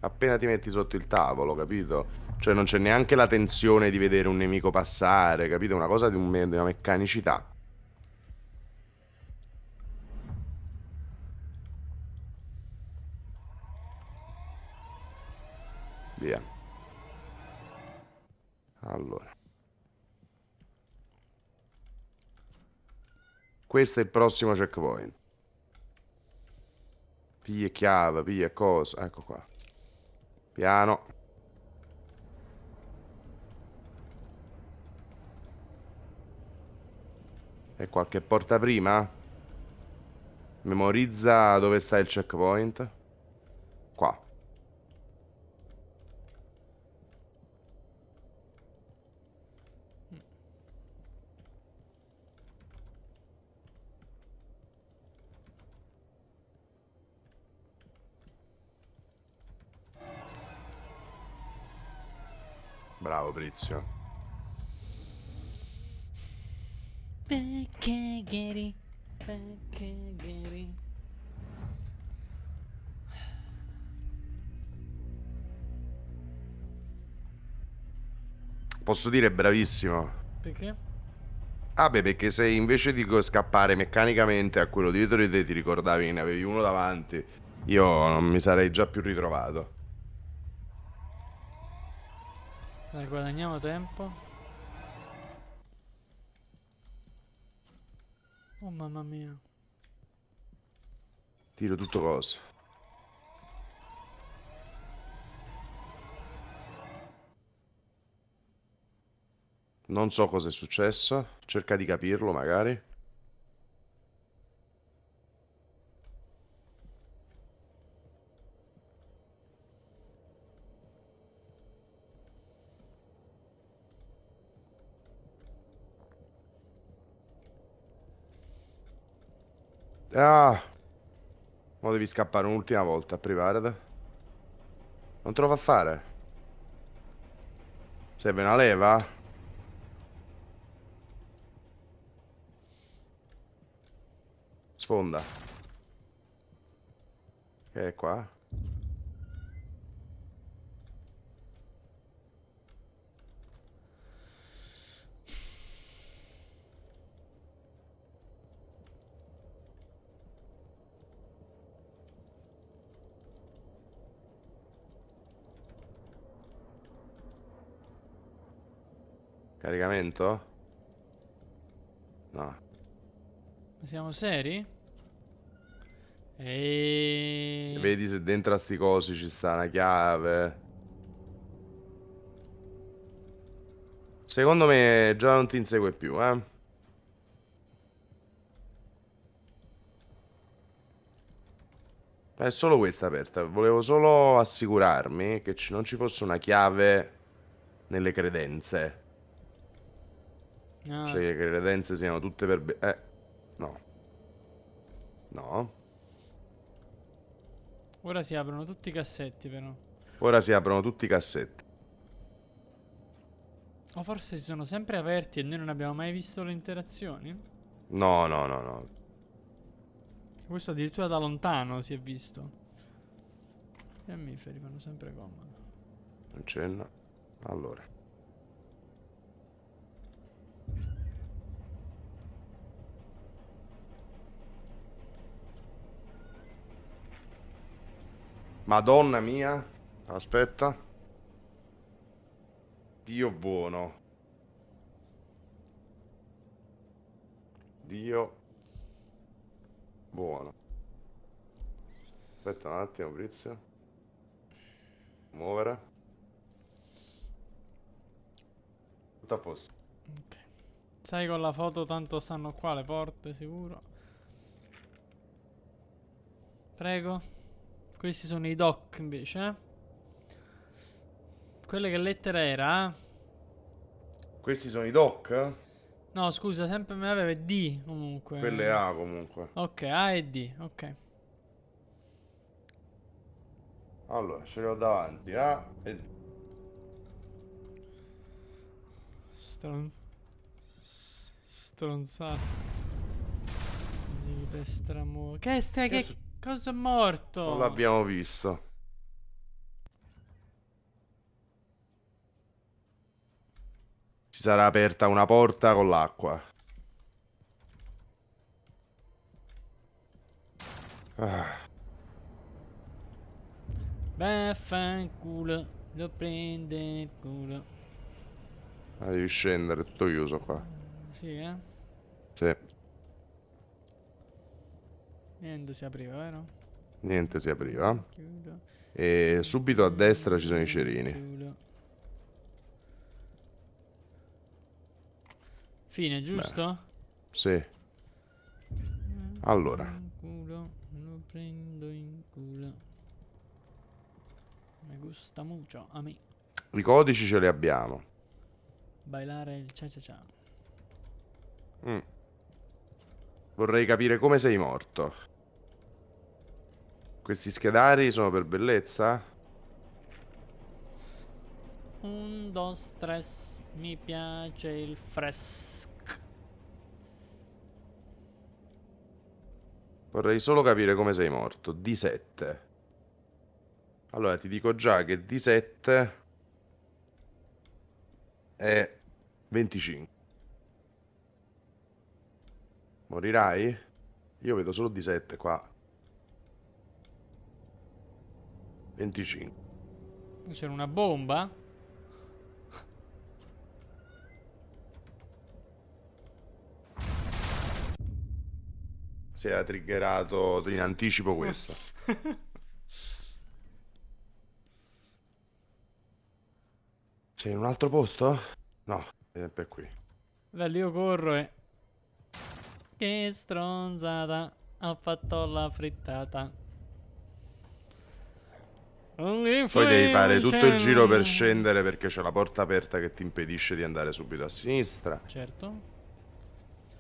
Appena ti metti sotto il tavolo, capito? Cioè non c'è neanche la tensione di vedere un nemico passare, capito? Una cosa di, un me di una meccanicità. Via. Allora. Questo è il prossimo checkpoint. Piglia chiave, piglia cosa. Ecco qua. Piano. E qualche porta prima? Memorizza dove sta il checkpoint. Qua. Bravo Prizio. Perché Perché pecchegeri. Posso dire bravissimo. Perché? Ah beh, perché se invece di scappare meccanicamente a quello dietro di te ti ricordavi che ne avevi uno davanti, io non mi sarei già più ritrovato. Dai, eh, guadagniamo tempo. Oh mamma mia. Tiro tutto coso. Non so cosa è successo, cerca di capirlo magari. Ah. Mo devi scappare un'ultima volta, Privared. Non trovo lo fare. Serve una leva? Sfonda. Che è qua? Caricamento? No. Ma siamo seri? E... Vedi se dentro a sti cosi ci sta una chiave. Secondo me già non ti insegue più, eh. È solo questa aperta. Volevo solo assicurarmi che non ci fosse una chiave nelle credenze. Ah. Cioè che le credenze siano tutte per... bene. eh, no. No. Ora si aprono tutti i cassetti però. Ora si aprono tutti i cassetti. O forse si sono sempre aperti e noi non abbiamo mai visto le interazioni? No, no, no, no. Questo addirittura da lontano si è visto. I mammiferi fanno sempre comodo. Non c'è Allora. Madonna mia. Aspetta. Dio buono. Dio buono. Aspetta un attimo, Brizio. Muovere. Tutto a posto. Ok. Sai con la foto tanto sanno qua le porte, sicuro. Prego. Questi sono i doc invece. Eh. Quelle che lettera era? Eh? Questi sono i doc? No, scusa, sempre me aveva D comunque. Quelle A comunque. Ok, A e D, ok. Allora, ce l'ho davanti, A e D. Stron... Stronzato. Di testa Che stai che... Cosa è morto? Non l'abbiamo visto. Si sarà aperta una porta con l'acqua. Ah. culo. lo prende il culo. Ah, devi scendere, tutto chiuso qua. Sì, eh? Sì. Niente si apriva, vero? Niente si apriva. Chiudo. E subito a destra ci sono i cerini. Chiudo. Fine, giusto? Beh. Sì. Allora. Culo, lo prendo in culo. Mi gusta mucho a me. I codici ce li abbiamo. Bailare il cia cia cia. Mm. Vorrei capire come sei morto. Questi schedari sono per bellezza? Un, dos, tres. Mi piace il fresco. Vorrei solo capire come sei morto. d 7. Allora, ti dico già che d 7 è 25. Morirai? Io vedo solo di 7 qua. 25. C'era una bomba? Si era triggerato in anticipo questo. Sei in un altro posto? No, è sempre qui. Beh, io corro e... Che stronzata. Ha fatto la frittata. Poi devi fare tutto il giro per scendere perché c'è la porta aperta che ti impedisce di andare subito a sinistra. Certo.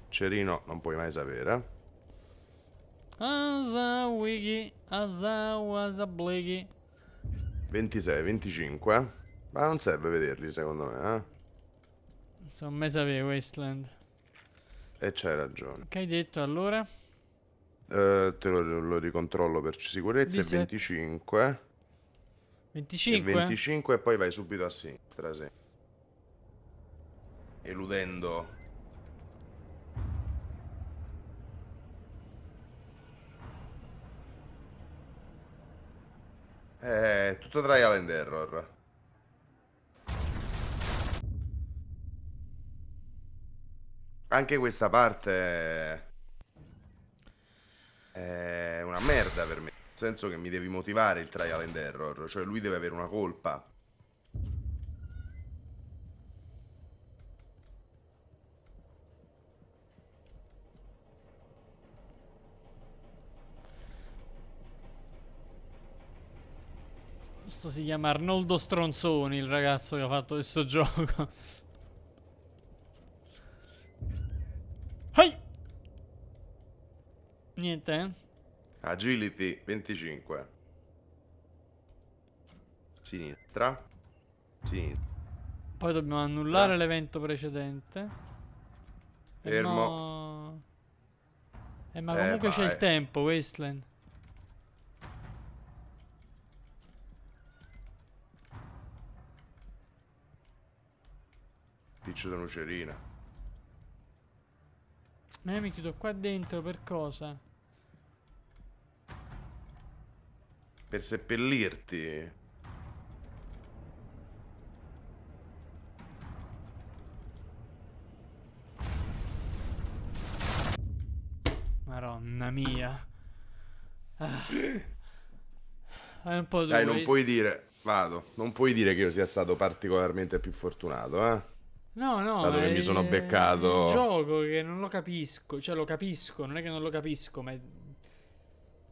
Cerino non puoi mai sapere. Asawigi, asawasabligi. 26, 25. Ma non serve vederli secondo me, eh. Insomma, sapevi Wasteland. E c'hai ragione. Che hai detto allora? Eh, te lo, lo, ricontrollo per sicurezza, Di 25. 25? E 25 e poi vai subito a sinistra, sì. Eludendo. Eh, tutto trial and error. anche questa parte è una merda per me. Nel senso che mi devi motivare il trial and error, cioè lui deve avere una colpa. Questo si chiama Arnoldo Stronzoni, il ragazzo che ha fatto questo gioco. Hai! Niente, eh. Agility 25. Sinistra. Sinistra. Poi dobbiamo annullare l'evento precedente. Fermo. No... Eh, ma eh, comunque eh, c'è il tempo, Wasteland. Piccio da lucerina. Ma io mi chiudo qua dentro per cosa? Per seppellirti. Madonna mia. Ah. È un po' Dai, non puoi dire... Vado. Non puoi dire che io sia stato particolarmente più fortunato, eh? No, no. Dato che mi sono beccato. Il gioco che non lo capisco. Cioè, lo capisco, non è che non lo capisco, ma. È...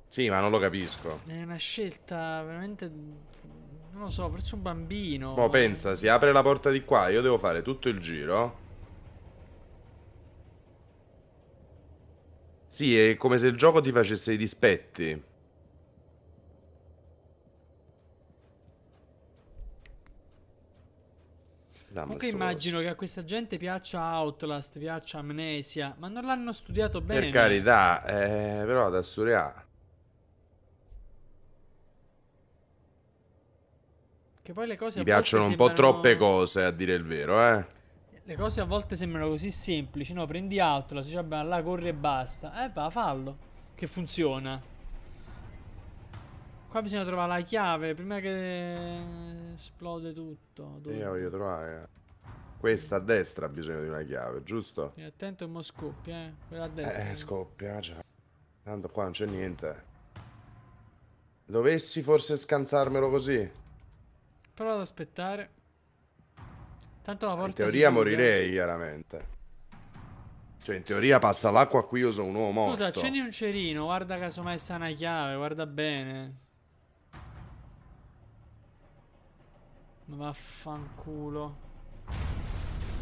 Sì, ma non lo capisco. È una scelta veramente. Non lo so, verso un bambino. Mo' pensa, si apre la porta di qua. Io devo fare tutto il giro. Sì, è come se il gioco ti facesse i dispetti. Vietnam. Comunque immagino che a questa gente piaccia Outlast, piaccia Amnesia, ma non l'hanno studiato bene. Per carità, eh, però ad studiare. Che poi le cose... Mi piacciono un sembrano... po' troppe cose, a dire il vero, eh. Le cose a volte sembrano così semplici, no? Prendi Outlast, cioè, beh, là corri e basta. Eh, va, fallo, che funziona. Qua bisogna trovare la chiave prima che esplode tutto. Dove? Io voglio trovare. Questa a destra ha bisogno di una chiave, giusto? E eh, attento mo scoppia, eh. Quella a eh, destra. Eh, scoppia, già. Tanto qua non c'è niente. Dovessi forse scansarmelo così? Prova ad aspettare. Tanto la porta In teoria morirei, chiaramente. Cioè, in teoria passa l'acqua qui, io sono un uomo. Scusa, accendi un cerino, guarda casomai sta una chiave, guarda bene. Ma vaffanculo.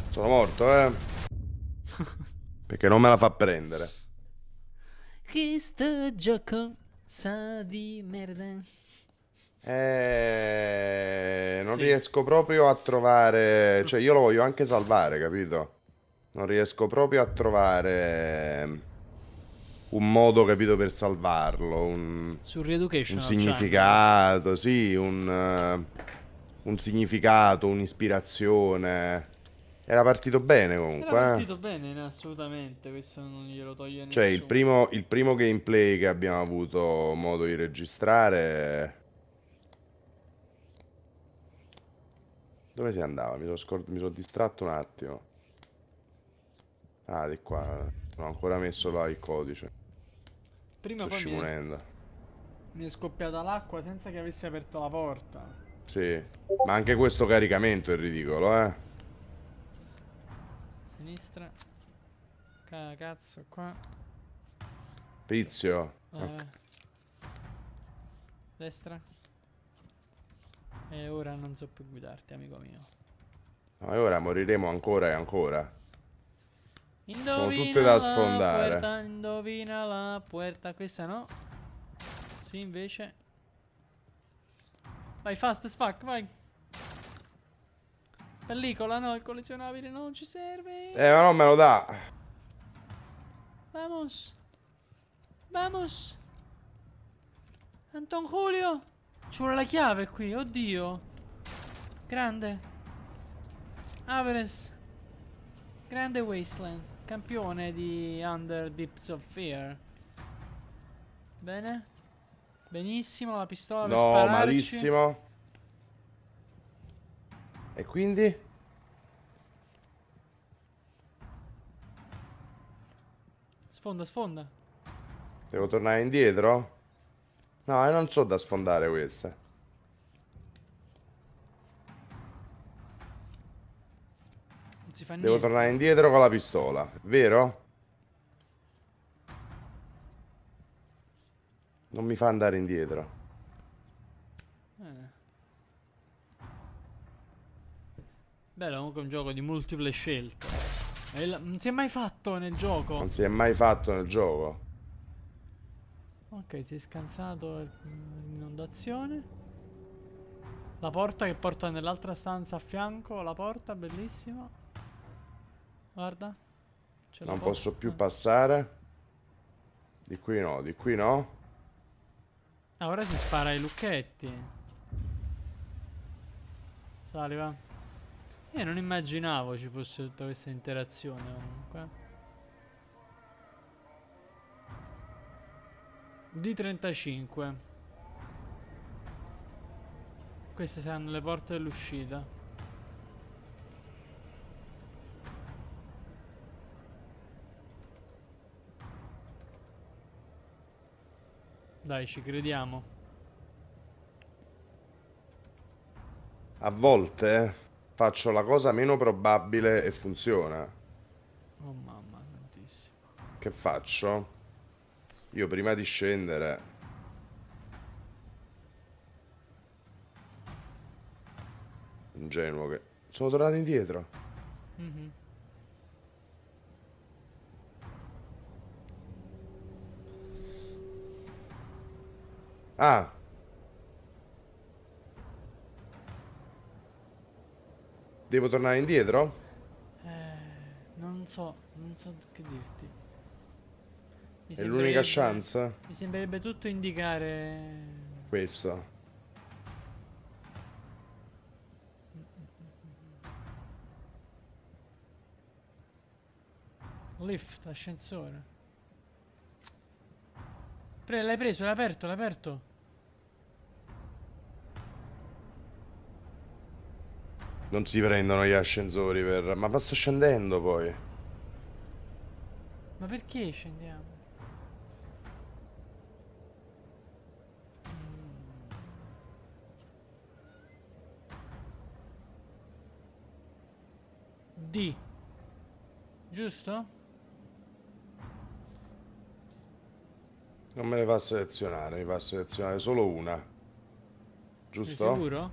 Sono morto, eh. Perché non me la fa prendere. Questo gioco sa di merda. Eh, non sì. riesco proprio a trovare. Cioè, io lo voglio anche salvare, capito? Non riesco proprio a trovare un modo, capito, per salvarlo. Un, Sul reeducation. Un cioè. significato, sì, un. Uh un significato, un'ispirazione. Era partito bene comunque. Era eh. partito eh? bene, assolutamente, questo non glielo toglie nessuno. Cioè, il primo, il primo gameplay che abbiamo avuto modo di registrare... Dove si andava? Mi sono scor... mi distratto un attimo. Ah, di qua. Non ho ancora messo là il codice. Prima sto poi mi è... mi è scoppiata l'acqua senza che avessi aperto la porta. Sì. Ma anche questo caricamento è ridicolo, eh. Sinistra. Cazzo, qua. Pizio. Eh. Destra. E ora non so più guidarti, amico mio. Ma no, ora moriremo ancora e ancora. Indovina Sono tutte da sfondare. La puerta, indovina la puerta, questa no. Sì, invece. Vai, fast as fuck, vai. Pellicola, no, il collezionabile non ci serve. Eh, ma non me lo dà. Vamos. Vamos. Anton Julio. Ci vuole la chiave qui, oddio. Grande. Averes. Grande Wasteland. Campione di Under Dips of Fear. Bene. Benissimo, la pistola no, spararci. malissimo. E quindi? Sfonda, sfonda. Devo tornare indietro? No, eh, non so da sfondare queste. Non si fa niente. Devo tornare indietro con la pistola, vero? Non mi fa andare indietro. Eh. Bello comunque un gioco di multiple scelte. Il... Non si è mai fatto nel gioco. Non si è mai fatto nel gioco. Ok, si è scansato l'inondazione. La porta che porta nell'altra stanza a fianco, la porta, bellissima. Guarda. Non posso più passare. Di qui no, di qui no. Ah, ora si spara i lucchetti. Sali, va. Io non immaginavo ci fosse tutta questa interazione comunque. D35. Queste saranno le porte dell'uscita. Dai, ci crediamo. A volte eh, faccio la cosa meno probabile e funziona. Oh mamma, tantissimo. Che faccio? Io prima di scendere ingenuo che sono tornato indietro. Mm -hmm. Ah. Devo tornare indietro? Eh, non so, non so che dirti. Mi è l'unica chance? Mi sembrerebbe tutto indicare... Questo. Lift, ascensore. Pre l'hai preso, l'hai aperto, l'hai aperto. Non si prendono gli ascensori per... Ma sto scendendo poi. Ma perché scendiamo? Mm. D. Giusto? Non me ne fa selezionare, mi fa selezionare solo una. Giusto? Sei sicuro?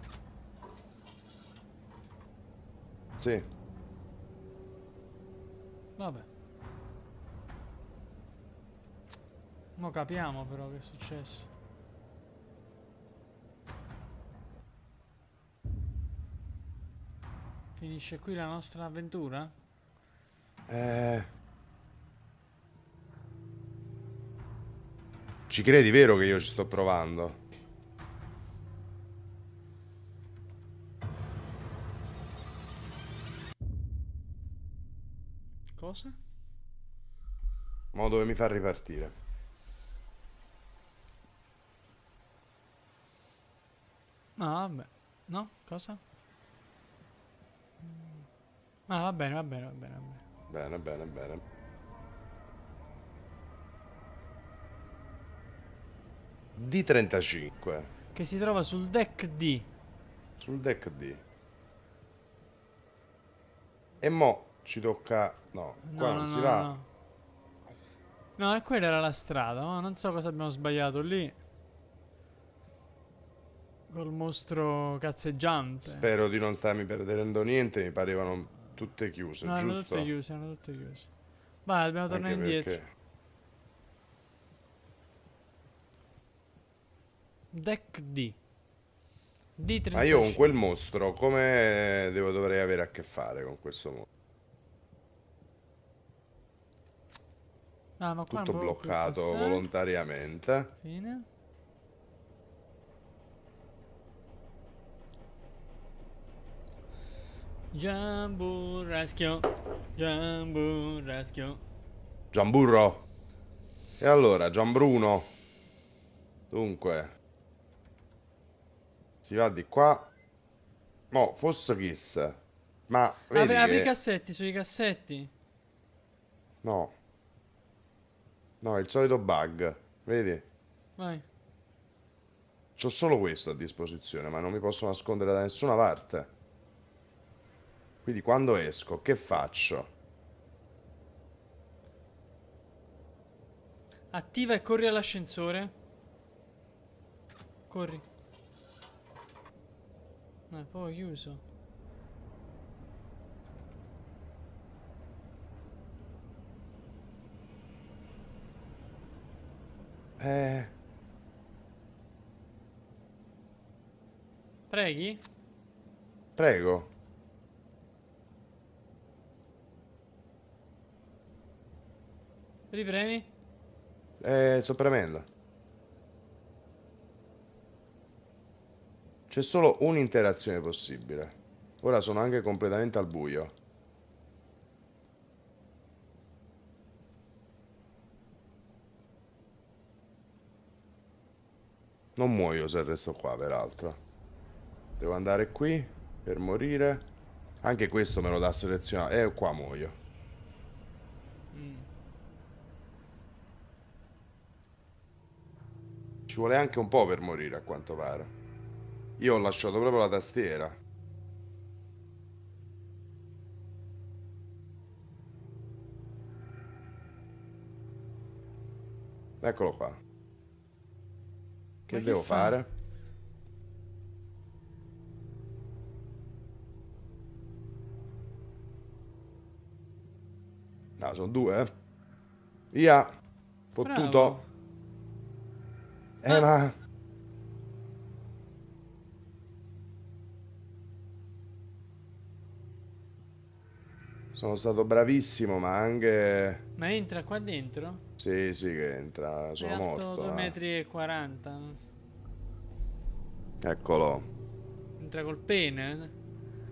Sì. Vabbè. Mo capiamo però che è successo. Finisce qui la nostra avventura? Eh... Ci credi vero che io ci sto provando? Cosa? Mo dove mi fa ripartire. Ah, vabbè. No? Cosa? Ah, va bene, va bene, va bene, va bene. Bene, bene, bene. D35. Che si trova sul deck D. Sul deck D. E mo ci tocca... No, no qua no, non no, si va. No, e quella era la strada, ma non so cosa abbiamo sbagliato lì. Col mostro cazzeggiante. Spero di non starmi perdendo niente, mi parevano tutte chiuse, no, giusto? erano tutte chiuse, erano tutte chiuse. Vai, dobbiamo tornare indietro. Perché... Deck D. D35. Ma io con quel mostro, come devo, dovrei avere a che fare con questo mostro? Ah, ma Tutto bloccato volontariamente. Fine. Giamburraschio, Giamburraschio. Giamburro. E allora, Gianbruno. Dunque, si va di qua. Mo, fosse Kiss. Ma ah, vedi apri, che... i cassetti, sui cassetti. No. No, il solito bug. Vedi? Vai. C'ho solo questo a disposizione, ma non mi posso nascondere da nessuna parte. Quindi quando esco, che faccio? Attiva e corri all'ascensore. Corri. Ma ah, eh, poi chiuso. Eh. Preghi? Prego. Ripremi? Eh, sto premendo. C'è solo un'interazione possibile. Ora sono anche completamente al buio. Non muoio se resto qua, peraltro. Devo andare qui per morire. Anche questo me lo dà selezionare. E eh, qua muoio. Ci vuole anche un po' per morire, a quanto pare. Io ho lasciato proprio la tastiera. Eccolo qua. Che, che devo fa? fare? No, sono due, eh. Fottuto. Bravo. Eh, ma... Sono stato bravissimo, ma anche... Ma entra qua dentro? Sì, sì che entra, sono È morto. 2,40 eh. metri e 40. Eccolo. Entra col pene?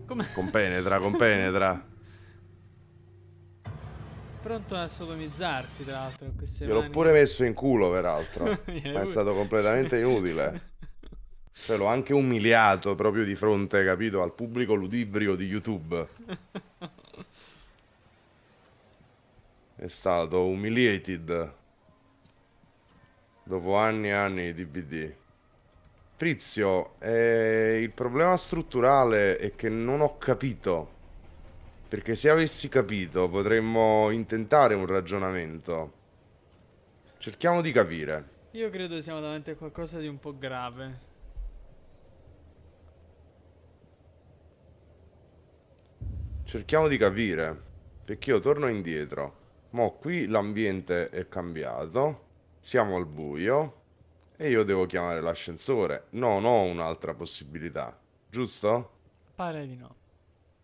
Come? Compenetra, compenetra. Pronto a sodomizzarti, tra l'altro, con queste Gliel'ho pure messo in culo, peraltro. ma è stato completamente inutile. Cioè, l'ho anche umiliato proprio di fronte, capito, al pubblico ludibrio di YouTube è stato humiliated dopo anni e anni di BD. Prizio, eh, il problema strutturale è che non ho capito. Perché se avessi capito potremmo intentare un ragionamento. Cerchiamo di capire. Io credo siamo davanti a qualcosa di un po' grave. Cerchiamo di capire. Perché io torno indietro. Mo qui l'ambiente è cambiato, siamo al buio e io devo chiamare l'ascensore. Non ho un'altra possibilità, giusto? Pare di no.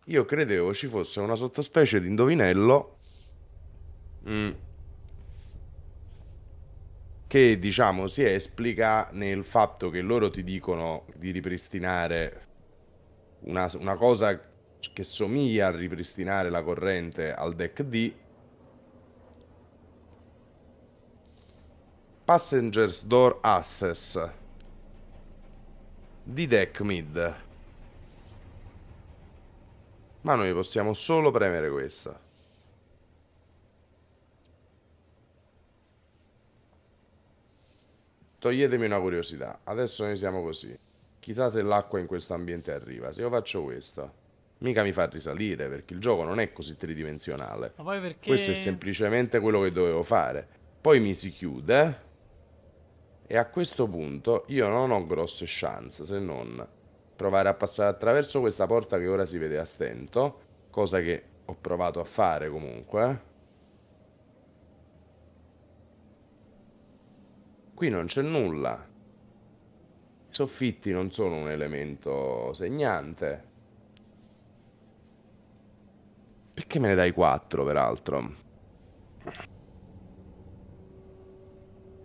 Io credevo ci fosse una sottospecie di indovinello mm, che diciamo si esplica nel fatto che loro ti dicono di ripristinare una, una cosa che somiglia a ripristinare la corrente al deck D Passengers Door Access di deck mid ma noi possiamo solo premere questa toglietemi una curiosità adesso noi siamo così chissà se l'acqua in questo ambiente arriva se io faccio questo, mica mi fa risalire perché il gioco non è così tridimensionale ma poi perché... questo è semplicemente quello che dovevo fare poi mi si chiude e a questo punto io non ho grosse chance se non provare a passare attraverso questa porta che ora si vede a stento, cosa che ho provato a fare comunque. Qui non c'è nulla. I soffitti non sono un elemento segnante. Perché me ne dai quattro, peraltro?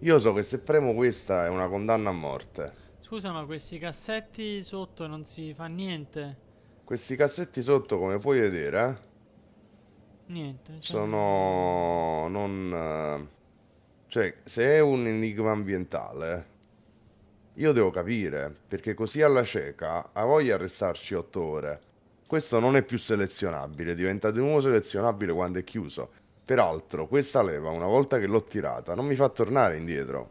Io so che se premo questa è una condanna a morte. Scusa, ma questi cassetti sotto non si fa niente. Questi cassetti sotto, come puoi vedere, eh? Niente. Cioè... Sono... non... Eh, cioè, se è un enigma ambientale, io devo capire, perché così alla cieca ha voglia di restarci 8 ore. Questo non è più selezionabile, diventa di nuovo selezionabile quando è chiuso. Peraltro, questa leva, una volta che l'ho tirata, non mi fa tornare indietro.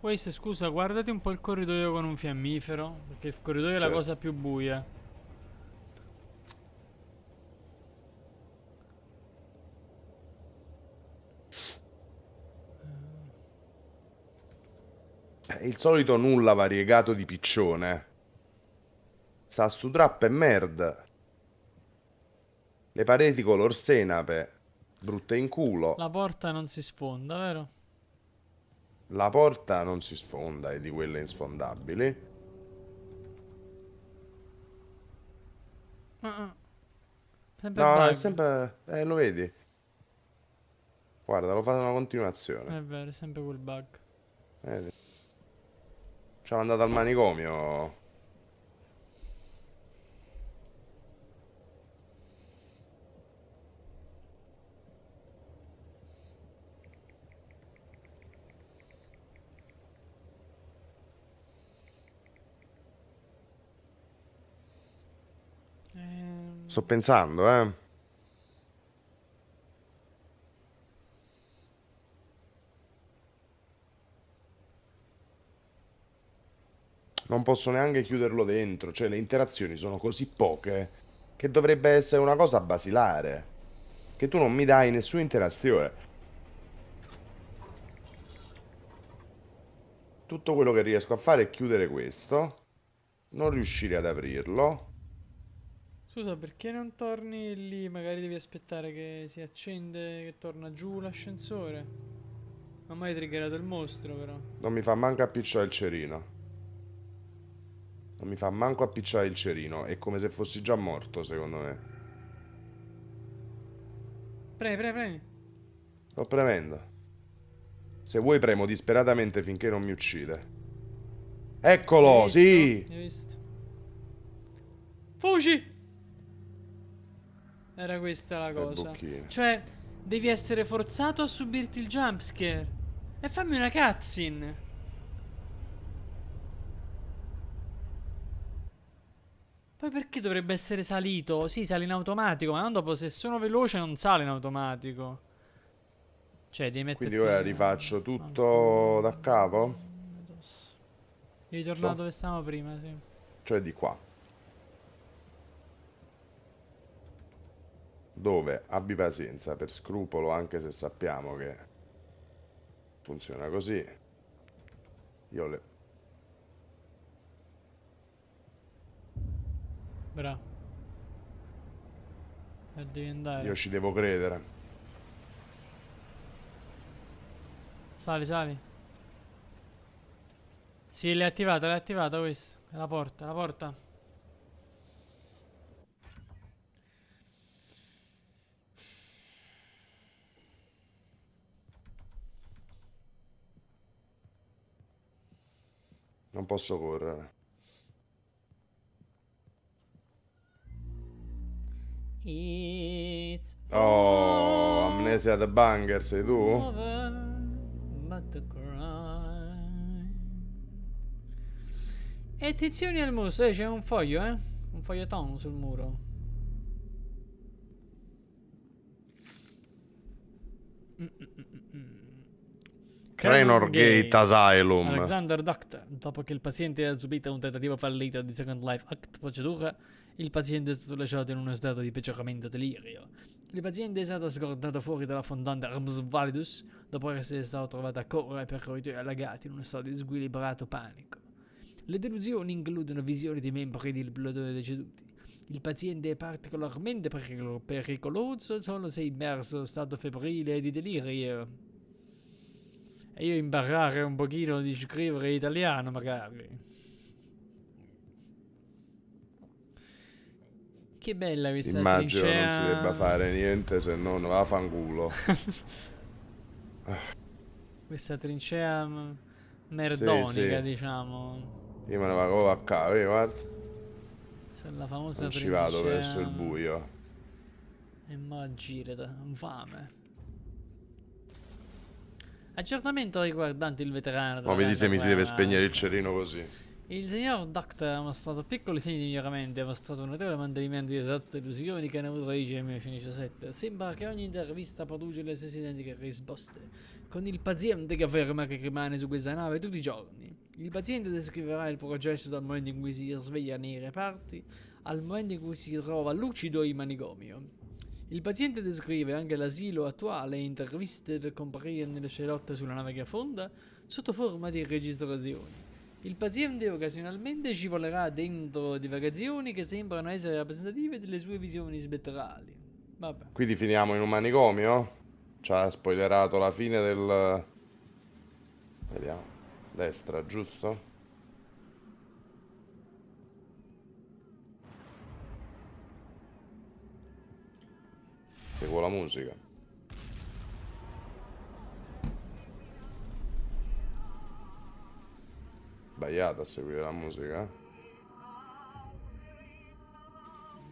Waste, scusa, guardate un po' il corridoio con un fiammifero, perché il corridoio certo. è la cioè. cosa più buia. Eh, il solito nulla variegato di piccione. Sta su trappa merda. Le pareti color senape Brutta in culo. La porta non si sfonda, vero? La porta non si sfonda, è di quelle insfondabili. Uh -uh. Sempre no, è sempre... Eh, lo vedi? Guarda, lo fate una continuazione. È vero, è sempre quel bug. Eh, ci hanno mandato al manicomio. Sto pensando, eh. Non posso neanche chiuderlo dentro, cioè le interazioni sono così poche che dovrebbe essere una cosa basilare. Che tu non mi dai nessuna interazione. Tutto quello che riesco a fare è chiudere questo. Non riuscire ad aprirlo. Scusa, perché non torni lì? Magari devi aspettare che si accende, che torna giù l'ascensore. Non mai triggerato il mostro, però. Non mi fa manco appicciare il cerino. Non mi fa manco appicciare il cerino. È come se fossi già morto, secondo me. Premi, premi, premi. Sto premendo. Se vuoi premo disperatamente finché non mi uccide. Eccolo, sì! Fugi! Era questa la cosa. Cioè, devi essere forzato a subirti il jumpscare. E fammi una cutscene. Poi perché dovrebbe essere salito? Sì, sale in automatico, ma non dopo se sono veloce non sale in automatico. Cioè, devi metterti... Quindi ora rifaccio tutto da capo? Devi tornare dove stavamo prima, sì. Cioè di qua. dove abbi pazienza per scrupolo anche se sappiamo che funziona così. Io le... Bravo. E eh, devi andare. Io ci devo credere. Sali, sali. Sì, l'hai attivata, l'hai attivata questa. La porta, la porta. Non posso correre. It's oh, Amnesia the Banger, sei tu? Over, e tizioni al muso, eh, c'è un foglio, eh? Un fogliotono sul muro. Mm -mm. Cranor Gate Asylum. Alexander Doctor. Dopo che il paziente ha subito un tentativo fallito di Second Life Act procedura, il paziente è stato lasciato in uno stato di peggioramento delirio. Il paziente è stato scordato fuori dalla fondante Arms Validus dopo essere stato trovato a correre per corridoi allagati in uno stato di squilibrato panico. Le delusioni includono visioni di membri del plotone deceduti. Il paziente è particolarmente pericoloso solo se immerso in stato febbrile di delirio. E io imparare un pochino di scrivere italiano magari. Che bella questa Immagino trincea... non si debba fare niente se no non va fanculo. questa trincea merdonica, sì, sì. diciamo. Io me ne vado a cave, guarda. La famosa non trincea... ci vado verso il buio. E mo' da fame. Aggiornamento riguardante il veterano. Ma vedi se mi si deve spegnere il cerino così. Il signor Doctor ha mostrato piccoli segni di miglioramento e ha mostrato un notevole mantenimento di esatte illusioni che hanno avuto origine nel 2017. Sembra che ogni intervista produce le stesse identiche risposte, con il paziente che afferma che rimane su questa nave tutti i giorni. Il paziente descriverà il processo dal momento in cui si sveglia nei reparti al momento in cui si trova lucido in manicomio. Il paziente descrive anche l'asilo attuale e interviste per comparire nelle sue lotte sulla nave che affonda sotto forma di registrazioni. Il paziente occasionalmente ci volerà dentro divagazioni che sembrano essere rappresentative delle sue visioni spettrali. Vabbè. Quindi finiamo in un manicomio? Ci ha spoilerato la fine del... Vediamo. Destra, giusto? Seguo la musica. Sbagliato a seguire la musica. Eh?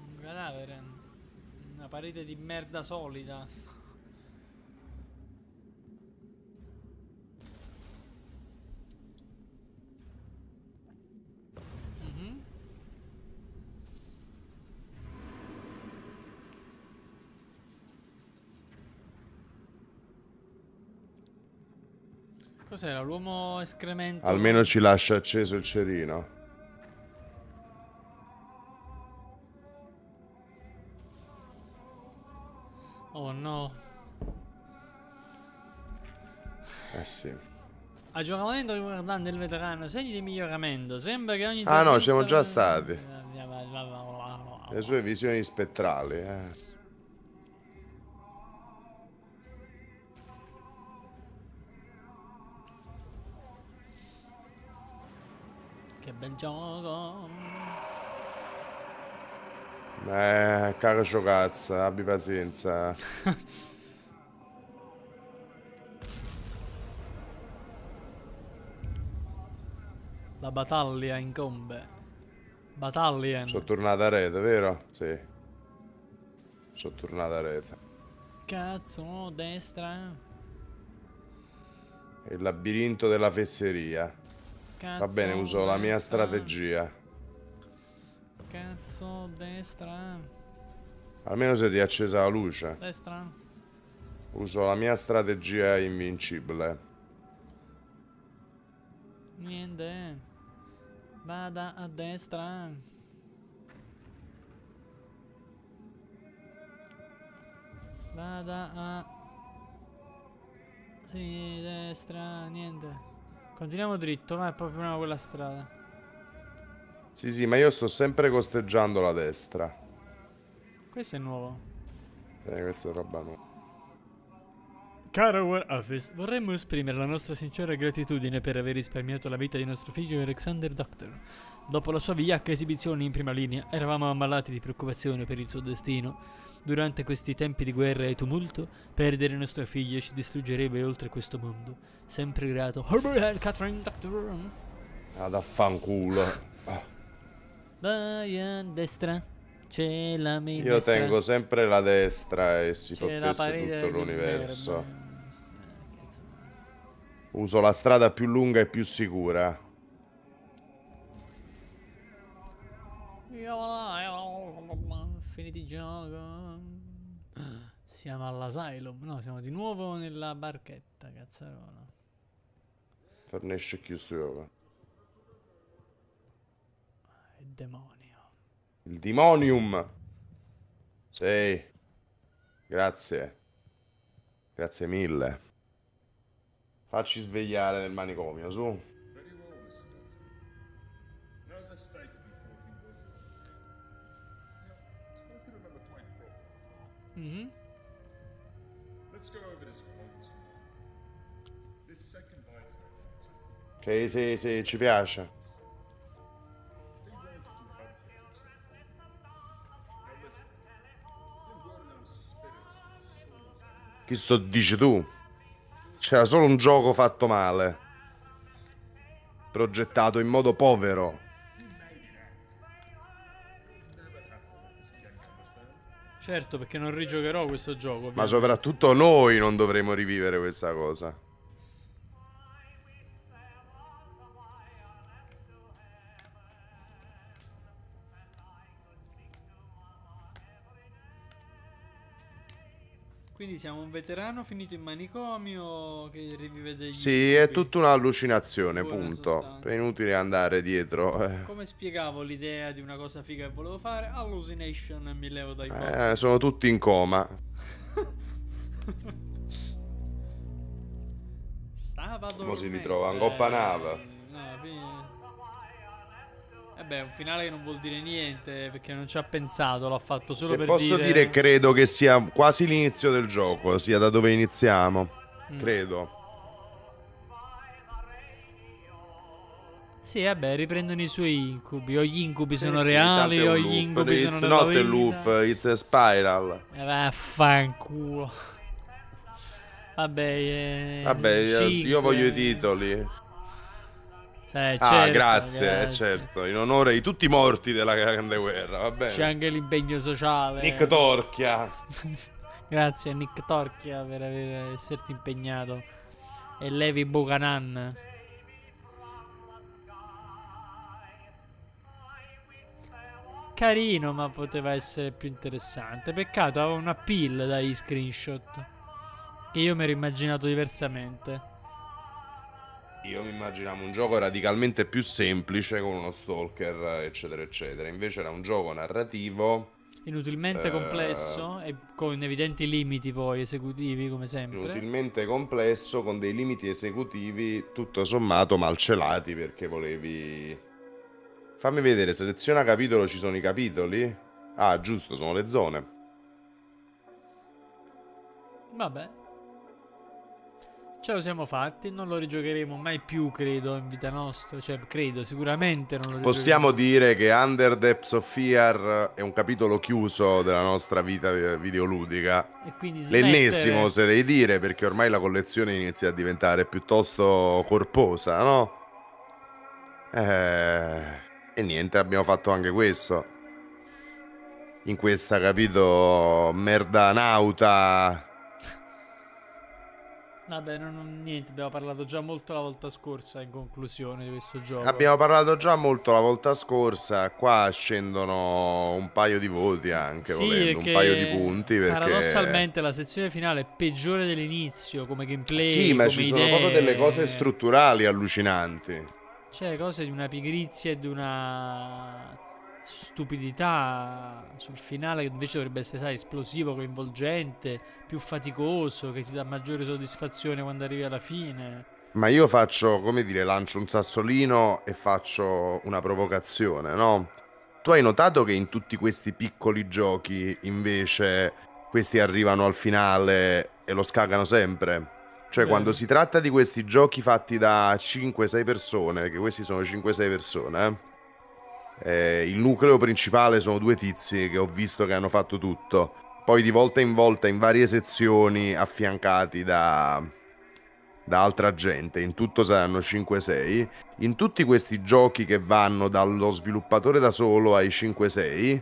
Un cadavere. Una parete di merda solida. Cos'era? L'uomo escremento? Almeno ci lascia acceso il cerino. Oh no. Eh sì. Aggiornamento riguardante il veterano, segni di miglioramento. Sembra che ogni... Ah no, siamo già stati. Le sue visioni spettrali, eh. gioco. Eh, cara giocazza, abbi pazienza. La battaglia incombe. Battaglia. Sono tornata a rete, vero? Sì. Sono tornata a rete. Cazzo, destra. Il labirinto della fesseria. Cazzo Va bene, uso destra. la mia strategia. Cazzo, destra. Almeno si è riaccesa la luce. Destra. Uso la mia strategia invincibile. Niente. Vada a destra. Vada a... Sì, destra, niente. Continuiamo dritto, ma è proprio una quella strada. Sì, sì, ma io sto sempre costeggiando la destra. Questo è nuovo. Eh, questa è roba nuova. Caro War Office, vorremmo esprimere la nostra sincera gratitudine per aver risparmiato la vita di nostro figlio Alexander Doctor. Dopo la sua vigliacca esibizione in prima linea, eravamo ammalati di preoccupazione per il suo destino. Durante questi tempi di guerra e tumulto, perdere nostro figlio ci distruggerebbe oltre questo mondo. Sempre grato, Herbert Catherine Doctor. Ad affanculo. Vai a destra. C'è la mia Io destra. tengo sempre la destra e si fottesse tutto l'universo. Uso la strada più lunga e più sicura. Finiti gioco. Siamo all'asylum. No, siamo di nuovo nella barchetta, cazzarola. Fornesce chiuso yoga. Il demonio. Il demonium. Sì. Grazie. Grazie mille. Facci svegliare nel manicomio, su. Mm-hmm. Ok, sì, sì, ci piace. Chi so dici tu? C'era solo un gioco fatto male. Progettato in modo povero. Certo, perché non rigiocherò questo gioco. Ovviamente. Ma soprattutto noi non dovremo rivivere questa cosa. quindi siamo un veterano finito in manicomio che rivive degli... Sì, è tutta un'allucinazione, punto. È inutile andare dietro. Eh. Come spiegavo l'idea di una cosa figa che volevo fare? Hallucination mi levo dai eh, sono tutti in coma. Stava dormendo. Come si ritrova? Ancora eh. nave. No, fine. Eh beh, un finale che non vuol dire niente perché non ci ha pensato, l'ha fatto solo Se per posso dire... dire... credo che sia quasi l'inizio del gioco, sia da dove iniziamo. Mm. Credo. Sì, vabbè, riprendono i suoi incubi. O gli incubi eh sono sì, reali, o gli incubi sono reali. It's not a loop, it's a spiral. E eh, vaffanculo. Vabbè, eh, vabbè io voglio i titoli. Eh, ah, certo, ah, grazie, eh, grazie, certo, in onore di tutti i morti della Grande Guerra, va bene. C'è anche l'impegno sociale. Nick Torchia. grazie a Nick Torchia per aver, esserti impegnato. E Levi Buchanan. Carino, ma poteva essere più interessante. Peccato, aveva una pill dagli screenshot. Che io mi ero immaginato diversamente. Io mi immaginavo un gioco radicalmente più semplice con uno stalker, eccetera, eccetera. Invece era un gioco narrativo. Inutilmente eh... complesso e con evidenti limiti poi esecutivi, come sempre. Inutilmente complesso con dei limiti esecutivi tutto sommato malcelati perché volevi... Fammi vedere, seleziona capitolo, ci sono i capitoli? Ah, giusto, sono le zone. Vabbè. Ce lo siamo fatti, non lo rigiocheremo mai più, credo, in vita nostra. Cioè, credo, sicuramente non lo Possiamo dire che Under Depths of Fear è un capitolo chiuso della nostra vita eh, videoludica. E quindi smettere... L'ennesimo, oserei dire, perché ormai la collezione inizia a diventare piuttosto corposa, no? Eh... E niente, abbiamo fatto anche questo. In questa, capito, merda nauta Vabbè, non, niente, abbiamo parlato già molto la volta scorsa in conclusione di questo gioco. Abbiamo parlato già molto la volta scorsa, qua scendono un paio di voti anche, sì, volendo, un paio di punti. Perché... Paradossalmente la sezione finale è peggiore dell'inizio come gameplay. Sì, ma ci idee... sono proprio delle cose strutturali allucinanti. Cioè, cose di una pigrizia e di una stupidità sul finale che invece dovrebbe essere sai, esplosivo, coinvolgente, più faticoso, che ti dà maggiore soddisfazione quando arrivi alla fine. Ma io faccio, come dire, lancio un sassolino e faccio una provocazione, no? Tu hai notato che in tutti questi piccoli giochi invece questi arrivano al finale e lo scagano sempre? Cioè, Beh. quando si tratta di questi giochi fatti da 5-6 persone, che questi sono 5-6 persone, eh? Eh, il nucleo principale sono due tizi che ho visto che hanno fatto tutto. Poi di volta in volta in varie sezioni affiancati da, da altra gente, in tutto saranno 5-6. In tutti questi giochi che vanno dallo sviluppatore da solo ai 5-6,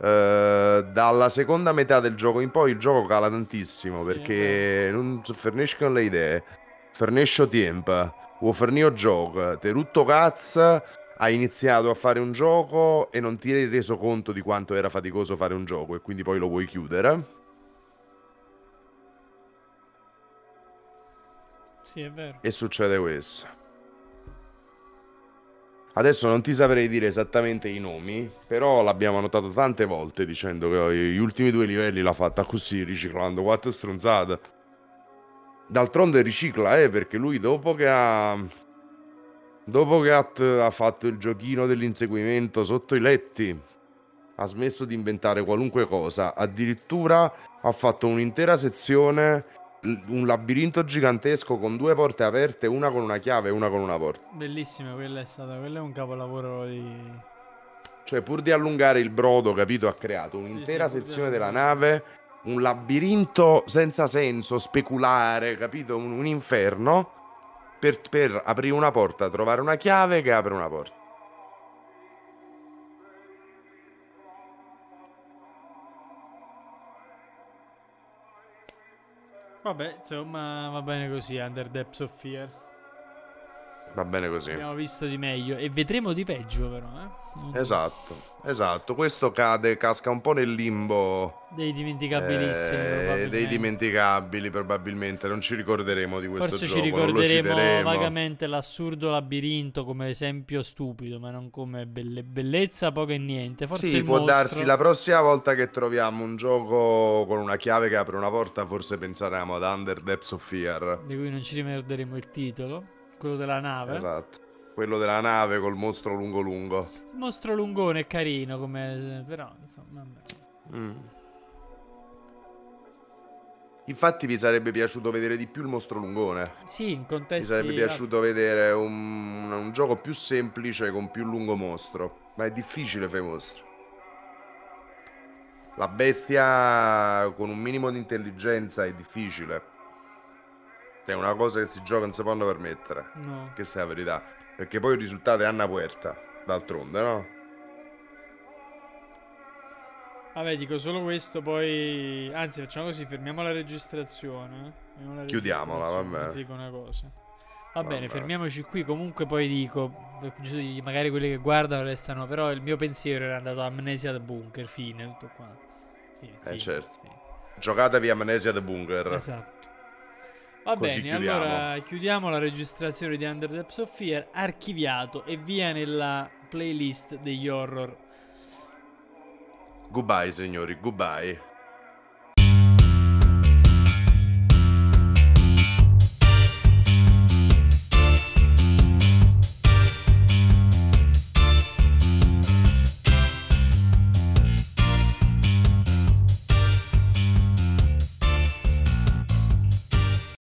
eh, dalla seconda metà del gioco in poi il gioco cala tantissimo sì, perché non forniscono le idee, forniscono tempo, o forniscono gioco, te rutto cazzo hai iniziato a fare un gioco e non ti eri reso conto di quanto era faticoso fare un gioco e quindi poi lo vuoi chiudere. Sì, è vero. E succede questo. Adesso non ti saprei dire esattamente i nomi, però l'abbiamo notato tante volte dicendo che gli ultimi due livelli l'ha fatta così, riciclando quattro stronzate. D'altronde ricicla, eh, perché lui dopo che ha Dopo che Hat ha fatto il giochino dell'inseguimento sotto i letti, ha smesso di inventare qualunque cosa, addirittura ha fatto un'intera sezione, un labirinto gigantesco con due porte aperte, una con una chiave e una con una porta. Bellissima quella è stata, quello è un capolavoro di... Cioè pur di allungare il brodo, capito, ha creato un'intera sì, sì, sezione della nave, un labirinto senza senso, speculare, capito, un, un inferno per, per aprire una porta, trovare una chiave che apre una porta. Vabbè, insomma, va bene così, Under Depths of Fear va bene così. Abbiamo visto di meglio e vedremo di peggio però. Eh? Esatto, esatto. Questo cade, casca un po' nel limbo dei dimenticabilissimi. Eh, dei dimenticabili probabilmente, non ci ricorderemo di questo Forse gioco. Forse ci ricorderemo vagamente l'assurdo labirinto come esempio stupido, ma non come belle... bellezza poco e niente. Forse sì, può mostro... darsi la prossima volta che troviamo un gioco con una chiave che apre una porta, forse penseremo ad Under Depths of Fear. Di cui non ci ricorderemo il titolo. Quello della nave. Esatto. Quello della nave col mostro lungo lungo. Il mostro lungone è carino come... però insomma... Mm. Infatti mi sarebbe piaciuto vedere di più il mostro lungone. Sì, in contesti... Mi sarebbe piaciuto vedere un, un gioco più semplice con più lungo mostro. Ma è difficile fare mostro. La bestia con un minimo di intelligenza è difficile è una cosa che si gioca non secondo possono permettere. No. Che è la verità. Perché poi il risultato è Anna Puerta, d'altronde, no? Vabbè, dico solo questo, poi... Anzi, facciamo così, fermiamo la registrazione. Eh. Fermiamo la Chiudiamola, registrazione, va bene. Dico una cosa. Va, bene, bene, fermiamoci qui. Comunque poi dico, magari quelli che guardano restano, però il mio pensiero era andato a Amnesia da Bunker, fine, tutto qua. Fine, eh, fine, eh certo. Fine. Giocatevi Amnesia da Bunker. Esatto. Va Così bene, chiudiamo. allora chiudiamo la registrazione di Under Depths of archiviato e via nella playlist degli horror. Goodbye signori, goodbye.